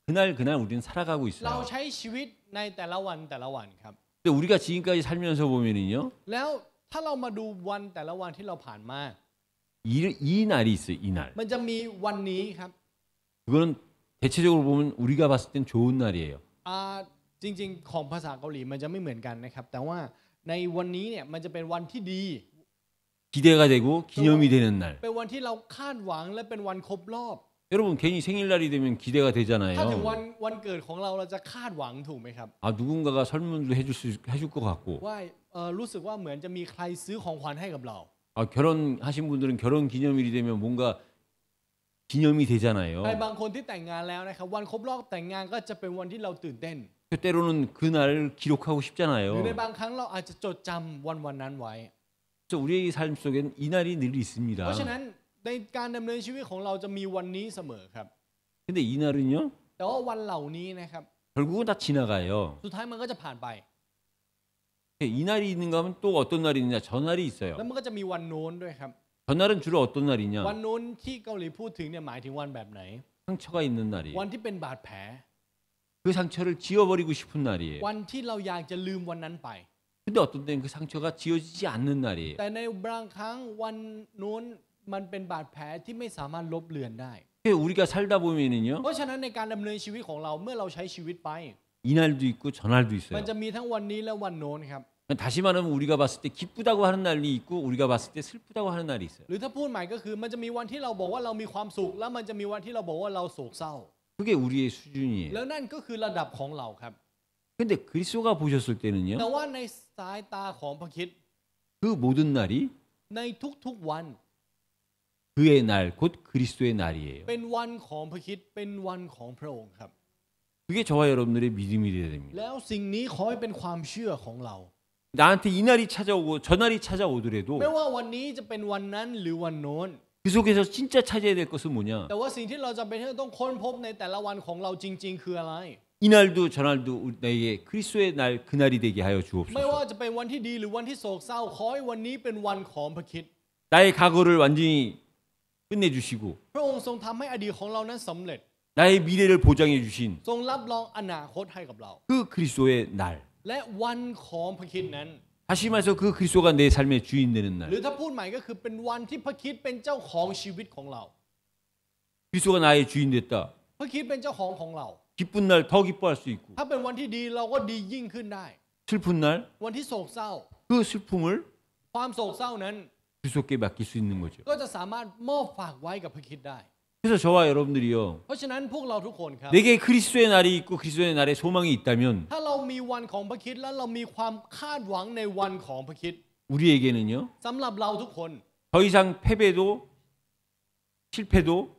그날그날우리는살아가고เรา있어요ใช้ชีวิตในแต่ละวันแต่ละวันครับ근데우리가지금까지살면서보면은요แล้วถ้าเรามาดูวันแต่ละวันที่เราผ่านมา이이날이있어이날มันจะมีวันนี้ครับ그거는대체적으로보면우리가봤을땐좋은날이에요아่าจริงๆของภาษาเกาหลีมันจะไม่เหมือนกันนะครับแต่ว่าในวันนี้เนี่ยมันจะเป็นวันที่ดี기대가되고기념이되는날เป็นวันที่เราคาดหวังและเป็นวันครบรอบ 여러분 괜히 생일날이 되면 기대가 ถ้าถึงวัน 되잖아요. วันเกิดของเราเราจะคาดหวังถูกไหมครับ아 누군가가 설문도 해줄 수 해줄 것 같고. ว่าเอ่อรู้สึกว่าเหมือนจะมีใครซื้อของขวัญให้กับเรา아 결혼하신 분들은 결혼 기념일이 되면 뭔가 기념이 แต่ 되잖아요. บางคนที่แต่งงานแล้วนะครับวันครบรอบแต่งงานก็จะเป็นวันที่เราตื่นเต้น 때로는 그날을 기록하고 หรือใน 싶잖아요. บางครั้งเราอาจจะจดจำวันวันนั้นไว้ 그래서 우리의 삶 속엔 이 날이 늘เพราะฉะนั้ 있습니다. นในการดำเนินชีวิตของเราจะมีวันนี้เสมอครับ근데이날은요แต่ว่าวันเหล่านี้นะครับ결국은다지나가요สุดท้ายมันก็จะผ่านไป이날이있는가하면또어떤날이있느냐저날이있어요แล้วมันก็จะมีวันโน้นด้วยครับ저날은주로어떤วัน날이냐โน้นที่เกาหลีพูดถึงเนี่ยหมายถึงวันแบบไหน상처가있는날이에요วันที่เป็นบาดแผล그상처를지워버리고싶은날이에요วันที่เราอยากจะลืมวันนั้นไป근데어떤때는그상처가지워지지않는날이에요แต่ในบางครั้งวันโน้นมันเป็นบาดแผลที่ไม่สามารถลบเลือนได้우리가살다보면은요เพราะฉะนั้นในการดำเนินชีวิตของเราเมื่อเราใช้ชีวิตไป이날도있고저날도มันจะมีทั้งวันนี้และวันโน้นครับ다시말하면우리가봤을때기쁘다고하는날이있고우리가봤을때슬프다고하는날이있어요หรือถ้าพูดใหม่ก็คือมันจะมีวันที่เราบอกว่าเรามีความสุขแล้วมันจะมีวันที่เราบอกว่าเราโศกเศร้า그게우리의수준이에요วนั่นก็คือระดับของเราครับ근데그리스도가보셨을แต่때는요ว่าในสายตาของพระคิด그모든날이ในทุกๆวัน 그의 날, 곧 그리스도의 날이에요. เป็นวันของพระคริดเป็นวันของพระองค์ครับ 그게 저와 여러분들의 믿음이 되어야 됩니다. แล้วสิ่งนี้ขอให้เป็นความเชื่อของเรา 나한테 이 날이 찾아오고 저 날이 찾아오더라도 ไม่ว่าวันนี้จะเป็นวันนั้นหรือวันโน้น그 속에서 진짜 찾아야 될 것은 뭐냐? แต่ว่าสิ่งที่เราจำเป็นที่จะต้องค้นพบในแต่ละวันของเราจริงๆคืออะไร 이 날도 저 날도 우리- 나에게 그리스도의 날 그날이 되게 하여 ไม่ว่า 주옵소서. จะเป็นวันที่ดีหรือวันที่โศกเศร้า ขอให้วันนี้เป็นวันของพระคริด 나의 과거를 완전히 끝내 주시고 나의 미래를 보장해 주신 그 그리스도의 날 다시 말해서 그 그리스도가 내 삶의 주인 되는 날 그리스도가 나의 주인 됐다 기쁜 날 더 기뻐할 수 있고 슬픈 날그 슬픔을 주속께 맡길 수 있는 거죠.ก็จะสามารถมอบฝากไว้กับพระคริสต์ได้ 그래서 저와 여러분들이요. เพราะฉะนั้นพวกเราทุกคนครับ 내게 그리스도의 날이 있고 그리스도의 날에 소망이 있다면 ถ้าเรามีวันของพระคริสต์และเรามีความคาดหวังในวันของพระคริสต์ 우리에게는요. สำหรับเราทุกคน더 이상 패배도 실패도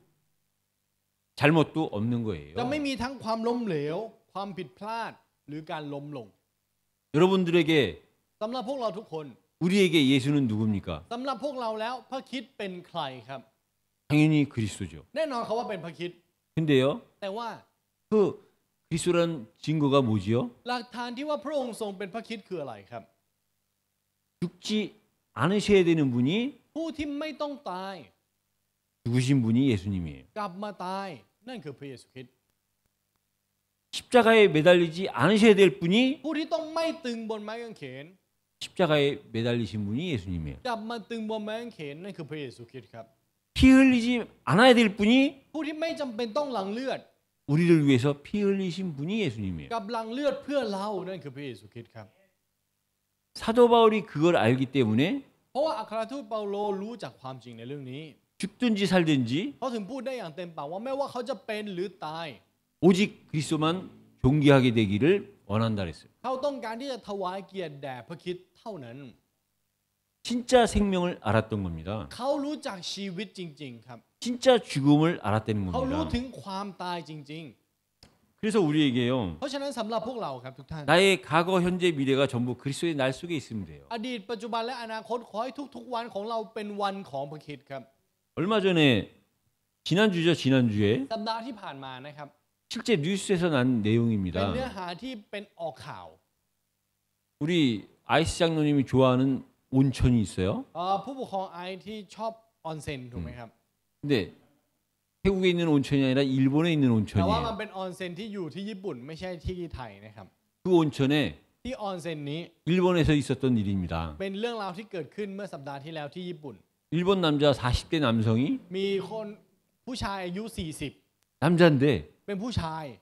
잘못도 없는 จะ 거예요. ไม่มีทั้งความล้มเหลว ความผิดพลาด หรือการล้มลง 여러분들에게 สำหรับพวกเราทุกคน 우리에게 예수는 누굽니까? สำหรับพวกเราแล้วพระคริดเป็นใครครับ 당연히 그리스도죠. แน่นอนเขาว่าเป็นพระคริด 근데요, แต่ว่า그 그리스도란 증거가 뭐지요? หลักฐานที่ว่าพระองค์ทรงเป็นพระคริดคืออะไรครับ 죽지 않으셔야 되는 분이 ผู้ที่ไม่ต้องตาย 죽으신 분이 예수님이에요. กลับมาตายนั่นคือพระเยซูคริสต์ 십자가에 매달리지 않으셔야 될 분이 ผู้ที่ต้องไม่ตึงบนไม้กางเขน 십자가에 매달리신 분이 예수님이에요. ดำมันตึงบนไม้กางเขนนั่นคือพระเยซูคริสต์ครับ피 흘리지 않아야 될 분이 ผู้ที่ไม่จำเป็นต้องหลั่งเลือด 우리를 위해서 피 흘리신 분이 예수님이에요. กับหลั่งเลือดเพื่อเรานั่นคือพระเยซูคริสต์ครับ 사도 바울이 그걸 알기 때문에 เพราะว่าอัครทูตเปาโลรู้จักความจริงในเรื่องนี้ 죽든지 살든지 เขาถึงพูดได้อย่างเต็มปากว่าแม้ว่าเขาจะเป็นหรือตาย 오직 그리스도만 존귀하게 되기를 원한다 그랬어요. เขาต้องการที่จะถวายเกียรติแด่พระคริดเท่านั้น 진짜 생명을 알았던 겁니다. เขารู้จักชีวิตจริงๆครับ 진짜 죽음을 알았다는 เขารู้ 겁니다. ถึงความตายจริง 그래서 우리에게요. ๆเพราะฉะนั้นสำหรับพวกเราครับทุกท่าน 나의 과거, 현재, 미래가 전부 그리스도의 날 속에 있으면 돼요. อดีตปัจจุบันและอนาคตขอให้ทุกๆวันของเราเป็นวันของพระคริดครับ 얼마 전에 지난주죠, 지난주에 สัปดาห์ที่ผ่านมานะครับ 실제 뉴스에서 난 내용입니다. เป็นเนื้อหาที่เป็นออกข่าว 우리 아이스 장로님이 좋아하는 온천이 있어요. เอ่อผู้ปกครองไอซ์ที่ชอบออนเซ็นถูกไหมครับ 근데 태국에 있는 온천이 아니라 일본에 있는 แต่ว่ามัน 온천이에요. เป็นออนเซ็นที่อยู่ที่ญี่ปุ่นไม่ใช่ที่ไทยนะครับ그 온천에 ที่ออนเซ็นนี้ 일본에서 있었던 일입니다. เป็นเรื่องราวที่เกิดขึ้นเมื่อสัปดาห์ที่แล้วที่ญี่ปุ่น 일본 남자 40대 남성이 มีคนผู้ชายอายุ40 남자인데 เป็นผู้ชาย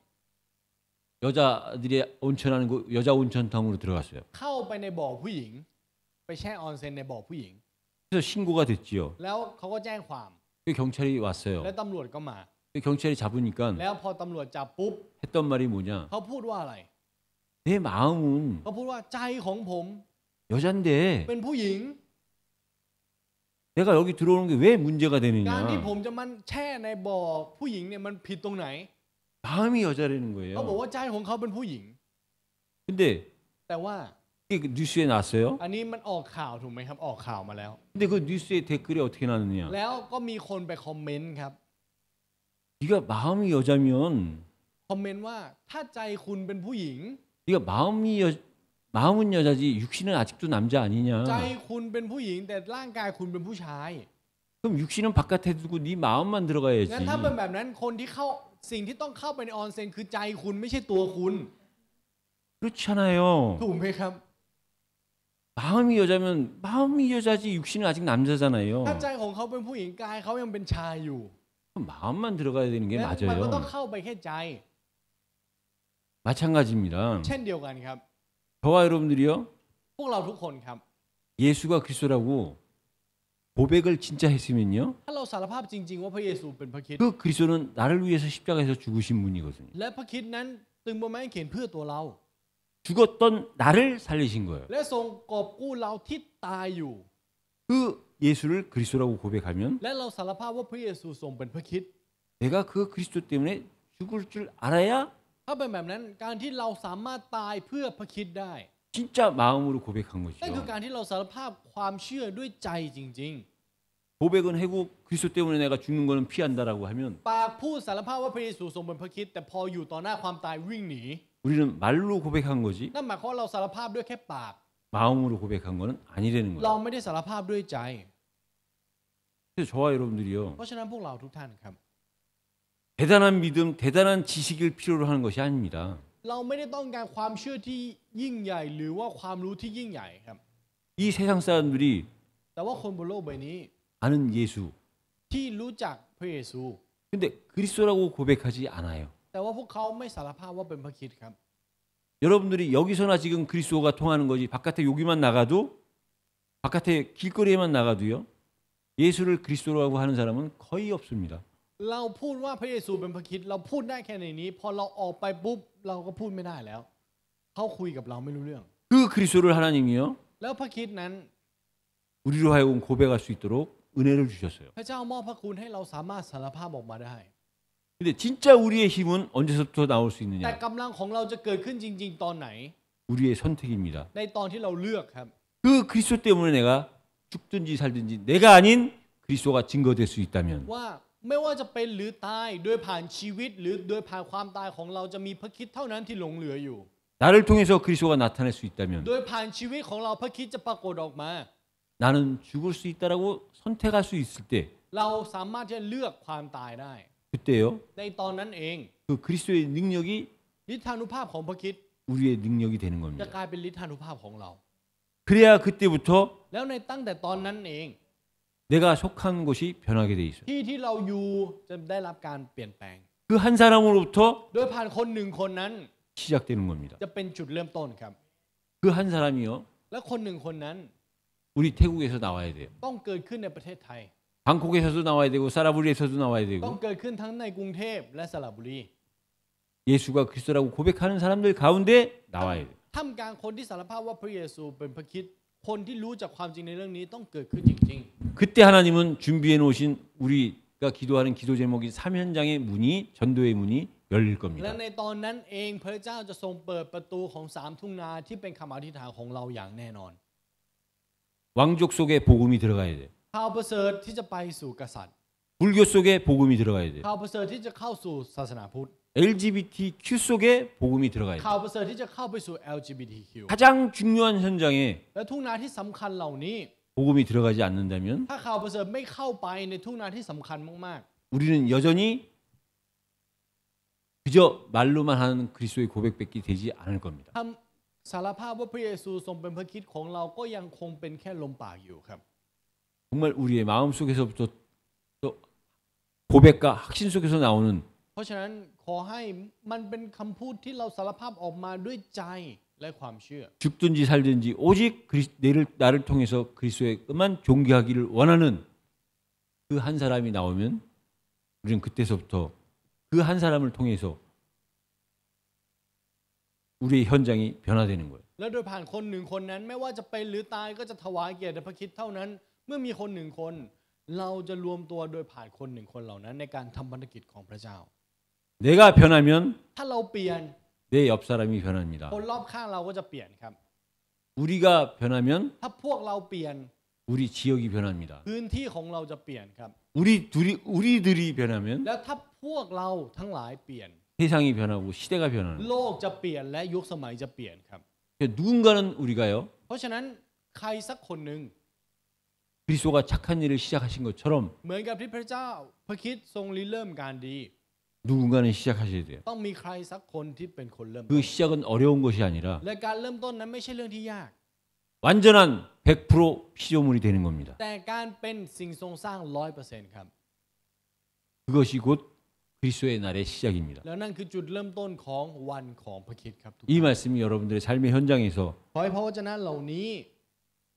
여자들이 온천하는 곳 여자 온천탕으로 들어갔어요. เข้าไปในบ่อผู้หญิงไปแช่ออนเซ็นในบ่อผู้หญิง 그래서 신고가 됐지요. แล้วเขาก็แจ้งความ그 경찰이 왔어요. แล้วตำรวจก็มา그 경찰이 잡으니까 แล้วพอตำรวจจับปุ๊บ 했던 말이 뭐냐? เขาพูดว่าอะไร내 마음은 เขาพูดว่าใจของผม 여잔데 เป็นผู้หญิง 내가 여기 들어오는 게 왜 문제가 การที่ผ 되느냐? มจะมันแช่ในบ่อผู้หญิงเนี่ยมันผิดตรงไหน 마음이 여자라는 เขาบอก 거예요. ว่าใจของเขาเป็นผู้หญิง 근데 แต่ว่า 이게 뉴스에 났어요. อันนี้มันออกข่าวถูกไหมครับออกข่าวมาแล้ว 근데 그 뉴스에 댓글이 어떻게 나느냐? แล้วก็มีคนไปคอมเมนต์ครับ 네가 마음이 여자면 คอมเมนต์ว่าถ้าใจคุณเป็นผู้หญิง 네가 마음이 여 마음은 여자지 육신은 아직도 남자 ใจ 아니냐? คุณเป็นผู้หญิงแต่ร่างกายคุณเป็นผู้ชาย 그럼 육신은 바깥에 두고 네 마음만 들어가야지. งั้นถ้าเป็นแบบนั้นคนที่เข้าสิ่งที่ต้องเข้าไปในออนเซนคือใจคุณไม่ใช่ตัวคุณ 그렇잖아요. ถูกไหมครับ 마음이 여자면 마음이 여자지 육신은 아직 남자잖아요. ถ้าใจของเขาเป็นผู้หญิงกายเขายังเป็นชายอยู่ 마음만 들어가야 되는 게และมันก็ต้อง 맞아요. เข้าไปแค่ใจ 마찬가지입니다. เช่นเดียวกันครับ 저와 여러분들이요. พวกเราทุกคนครับ 예수가 그리스도라고 고백을 진짜 했으면요. 그 그리스도는 나를 위해서 십자가에서 죽으신 분이거든요. 죽었던 나를 살리신 거예요. 그 예수를 그리스도라고 고백하면 내가 그 그리스도 때문에 죽을 줄 알아야 진짜 마음으로 고백한 거죠. นั่นคือการที่เราสารภาพความเชื่อด้วยใจจริง 고백은 해고 그리스도 때문에 내가 죽는 거는 피한다라고 하면 ๆปากพูดสารภาพว่าพระเยซูทรงเป็นพระคริดแต่พออยู่ต่อหน้าความตายวิ่งหนี 우리는 말로 고백한 거지 นั่นหมายความว่าเราสารภาพด้วยแค่ปาก 마음으로 고백한 거는 아니라는 เรา 거예요. ไม่ได้สารภาพด้วยใจ 그래서 저와 여러분들이요 เพราะฉะนั้นพวกเราทุกท่านครับ 대단한 믿음, 대단한 지식일 필요로 하는 것이 아닙니다. เราไม่ได้ต้องการความเชื่อที่ยิ่งใหญ่ หรือว่าความรู้ที่ยิ่งใหญ่ครับ이 세상 사람들이 แต่ว่าคนบนโลกใบนี้ 아는 예수ที่รู้จักพระเยซู 근데 그리스도라고 고백하지 않아요. แต่ว่าพวกเขาไม่สารภาพว่าเป็นพระคริสต์ครับ 여러분들이 여기서나 지금 그리스도가 통하는 거지 바깥에 여기만 나가도 바깥에 길거리에만 나가도요. 예수를 그리스도라고 하는 사람은 거의 없습니다. เราพูดว่าพระเยซูเป็นพระคิดเราพูดได้แค่ในนี้พอเราออกไปปุ๊บเราก็พูดไม่ได้แล้วเขาคุยกับเราไม่รู้เรื่อง그 그리스도를 하나님이요 แล้วพระคิดนั้น 우리로 하여금 고백할 수 있도록 은혜를 주셨어요. พระเจ้ามอบพระคุณให้เราสามารถสารภาพออกมาได้ 근데 진짜 우리의 힘은 언제서부터 나올 수แต่ 있느냐? กำลังของเราจะเกิดขึ้นจริงๆ ตอนไหน 우리의 선택입니다. ในตอนที่เราเลือกครับ그 그리스도 때문에 내가 죽든지 살든지 내가 아닌 그리스도가 증거될 수 있다면 ว่าไม่ว่าจะเป็นหรือตายโดยผ่านชีวิตหรือโดยผ่านความตายของเราจะมีพระคิดเท่านั้นที่หลงเหลืออยู่ 나를 통해서 그리스도가 나타낼 수 있다면 โดยผ่านชีวิตของเราพระคิดจะปรากฏออกมา 나는 죽을 수 있다라고 선택할 수 있을 때เราสามารถที่จะเลือกความตายได้ 그때요 ในตอนนั้นเอง그 그리스도의 능력이 ฤทธานุภาพของพระคิด 우리의 능력이 되는 จะ 겁니다. กลายเป็นฤทธานุภาพของเรา 그래야 그때부터 แล้วในตั้งแต่ตอนนั้นเอง 내가 속한 곳이 변하게 돼 있어요. ที่ที่เราอยู่จะได้รับการเปลี่ยนแปลง그한 사람으로부터 โดยผ่านคนหนึ่งคนนั้น 시작되는 겁니다. จะเป็นจุดเริ่มต้นครับ 그 한 사람이요. และคนหนึ่งคนนั้น 우리 태국에서 나와야 돼요. ต้องเกิดขึ้นในประเทศไทย 방콕에서도 나와야 되고 사라부리에서도 나와야 ต้อง 되고 เกิดขึ้นทั้งในกรุงเทพและสระบุรี 예수가 그리스도라고 고백하는 사람들 가운데 나와야 돼요. ท่ามกลางคนที่สารภาพว่าพระเยซูเป็นพระคริดคนที่รู้จักความจริงในเรื่องนี้ต้องเกิดขึ้นจริง 그때 하나님은 준비해 놓으신 우리가 기도하는 기도 제목인 삼현장의 문이 전도의 문이 열릴 겁니다. และในตอนนั้นเองพระเจ้าจะทรงเปิดประตูของสามทุ่งนาที่เป็นคำอธิษฐานของเราอย่างแน่นอน 왕족 속에 복음이 들어가야 돼. ข่าวประเสริฐที่จะไปสู่กษัตริย์ 불교 속에 복음이 들어가야 돼. ข่าวประเสริฐที่จะเข้าสู่ศาสนาพุทธ LGBTQ 속에 복음이 들어가야 돼. ข่าวประเสริฐที่จะเข้าไปสู่ LGBTQ 가장 중요한 현장에 และทุ่งนาที่สำคัญเหล่านี้ 복음이 들어가지 않는다면 ถ้าข่าวประเสริฐไม่เข้าไปในทุ่งนาที่สำคัญมาก 우리는 여전히 그저 말로만 하는 그리스도의 고백밖에 되지 않을 겁니다. ๆคำสารภาพว่าพระเยซูทรงเป็นพระคริดของเราก็ยังคงเป็นแค่ลมปากอยู่ครับ 정말 우리의 마음 속에서부터 또 고백과 확신 속에서 나오는 ราะฉะนั้นขอให้มันเป็นคำพูดที่เราสารภาพออกมาด้วยใจและความเชื่อ죽든지살든지오직그리스내를나를통해서그리스도의에만존귀하기를원하는그한사람이나오면우리는그때서부터그한사람을통해서우리의현장이변화되는거예요และโดยผ่านคนหนึ่งคนนั้นไม่ว่าจะไปหรือตายก็จะถวายเกียรติพระคิดเท่านั้นเมื่อมีคนหนึ่งคนเราจะรวมตัวโดยผ่านคนหนึ่งคนเหล่านั้นในการทำบันธกิจของพระเจ้า 내가 변하면 ถ้าเราเปลี่ยน내 옆사람이 변합니다. คนรอบข้างเราก็จะเปลี่ยนครับ 우리가 변하면 ถ้าพวกเราเปลี่ยน 우리 지역이 변합니다. พื้นที่ของเราจะเปลี่ยนครับ 우리 둘이 우리들이 변하면 แล้วถ้าพวกเราทั้งหลายเปลี่ยน 세상이 변하고 시대가 변하는 โลกจะเปลี่ยนและยุคสมัยจะเปลี่ยนครับ 거예요. 누군가는 우리가요 เพราะฉะนั้นใครสักคนหนึ่ง 그리스도가 착한 일을 시작하신 것처럼 เหมือนกับที่พระเจ้าพระคริดทรงริเริ่มการดี 누군가는 시작하셔야 돼요. ต้องมีใครสักคนที่เป็นคนเริ่มต้น그 시작은 어려운 것이 아니라 และการเริ่มต้นนั้นไม่ใช่เรื่องที่ยาก 완전한 100% 피조물이 되는 겁니다. แต่การเป็นสิ่งทรงสร้าง 100%ครับ 그것이 곧 그리스도의 날의 시작입니다. แล้วนั่นคือจุดเริ่มต้นของวันของพระคริดครับทุก이 ท่าน 말씀이 여러분들의 삶의 현장에서 ขอให้พระวจนะเหล่านี้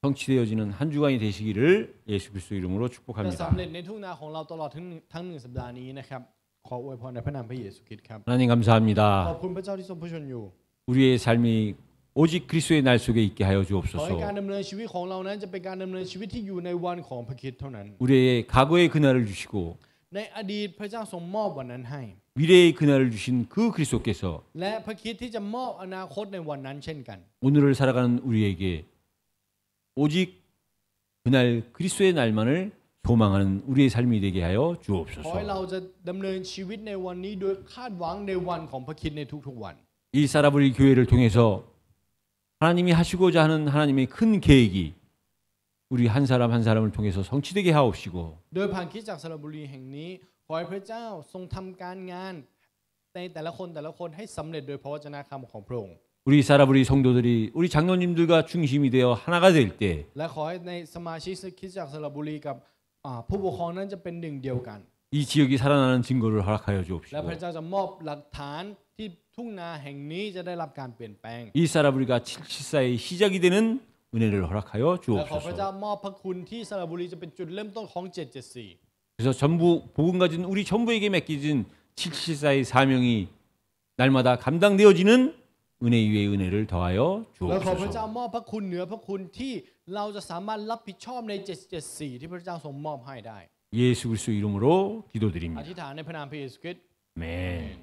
성취되어지는 한 주간이 되시기를 예수 그리스도 이름으로 จะ 축복합니다. สำเร็จในทุ่งนาของเราตลอดทั้งทั้งหนึ่งสัปดาห์นี้นะครับขออวยพรในพระนามพระเยซูคริสต์ครับ 하나님 ขอบ 감사합니다. คุณพระเจ้าที่ทรงพระชนอยู่ 우리의 삶이 오직 그리스도의 날 속에 있게 하여 ขอให้การ 주옵소서. ดำเนินชีวิตของเรานั้นจะเป็นการดำเนินชีวิตที่อยู่ในวันของพระคริดเท่านั้น 우리의 과거의 그날을 주시고 ในอดีตพระเจ้าทรงมอบวันนั้นให้ 미래의 그날을 주신 그 그리스도께서 และพระคริดที่จะมอบอนาคตในวันนั้นเช่นกัน 오늘을 살아가는 우리에게 오직 그날 그리스도의 날만을 소망하는 우리의 삶이 되게 하여 주옵소서. ขอให้เราจะดำเนินชีวิตในวันนี้โดยคาดหวังในวันของพระคิดในทุกๆวัน이 사라브리 교회를 통해서 하나님이 하시고자 하는 하나님의 큰 계획이 우리 한 사람 한 사람을 통해서 성취되게 하옵시고. โดยผ่านคริดจักรสระบุรีแห่งนี้ขอให้พระเจ้าทรงทำการงานในแต่ละคนแต่ละคนให้สำเร็จโดยพระวจนะคำของพระองค์ 우리 사라브리 성도들이 우리 장로님들과 중심이 되어 하나가 될때และขอให้ในสมาชิกคริดจักรสระบุรีกับ 아, 부부호는จะเป็นหนึ่งเดียวกัน이 지역이 살아나는 증거를 허락하여 และพ 주옵시고 ระเจ้าจะมอบหลักฐานที่ทุ่งนาแห่งนี้จะได้รับการเปลี่ยนแปลง이 사라브리가 774의 시작이 되는 은혜를 허락하여 และขอพระเจ้า 주옵소서. มอบพระคุณที่สระบุรีจะเป็นจุดเริ่มต้นของ774 그래서 전부 복음 가진 우리 전부에게 맡겨진 774의 사명이 날마다 감당되어지는 은혜 위에 은혜를 더하여 และขอพระเจ้า 주옵소서. มอบพระคุณเหนือพระคุณที่เราจะสามารถรับผิดชอบใน774ที่พระเจ้าทรงมอบให้ได้เยซูคริสต์이름으로기도드립니다อธิษฐานในพระนามพระเยซูคริสต์เมน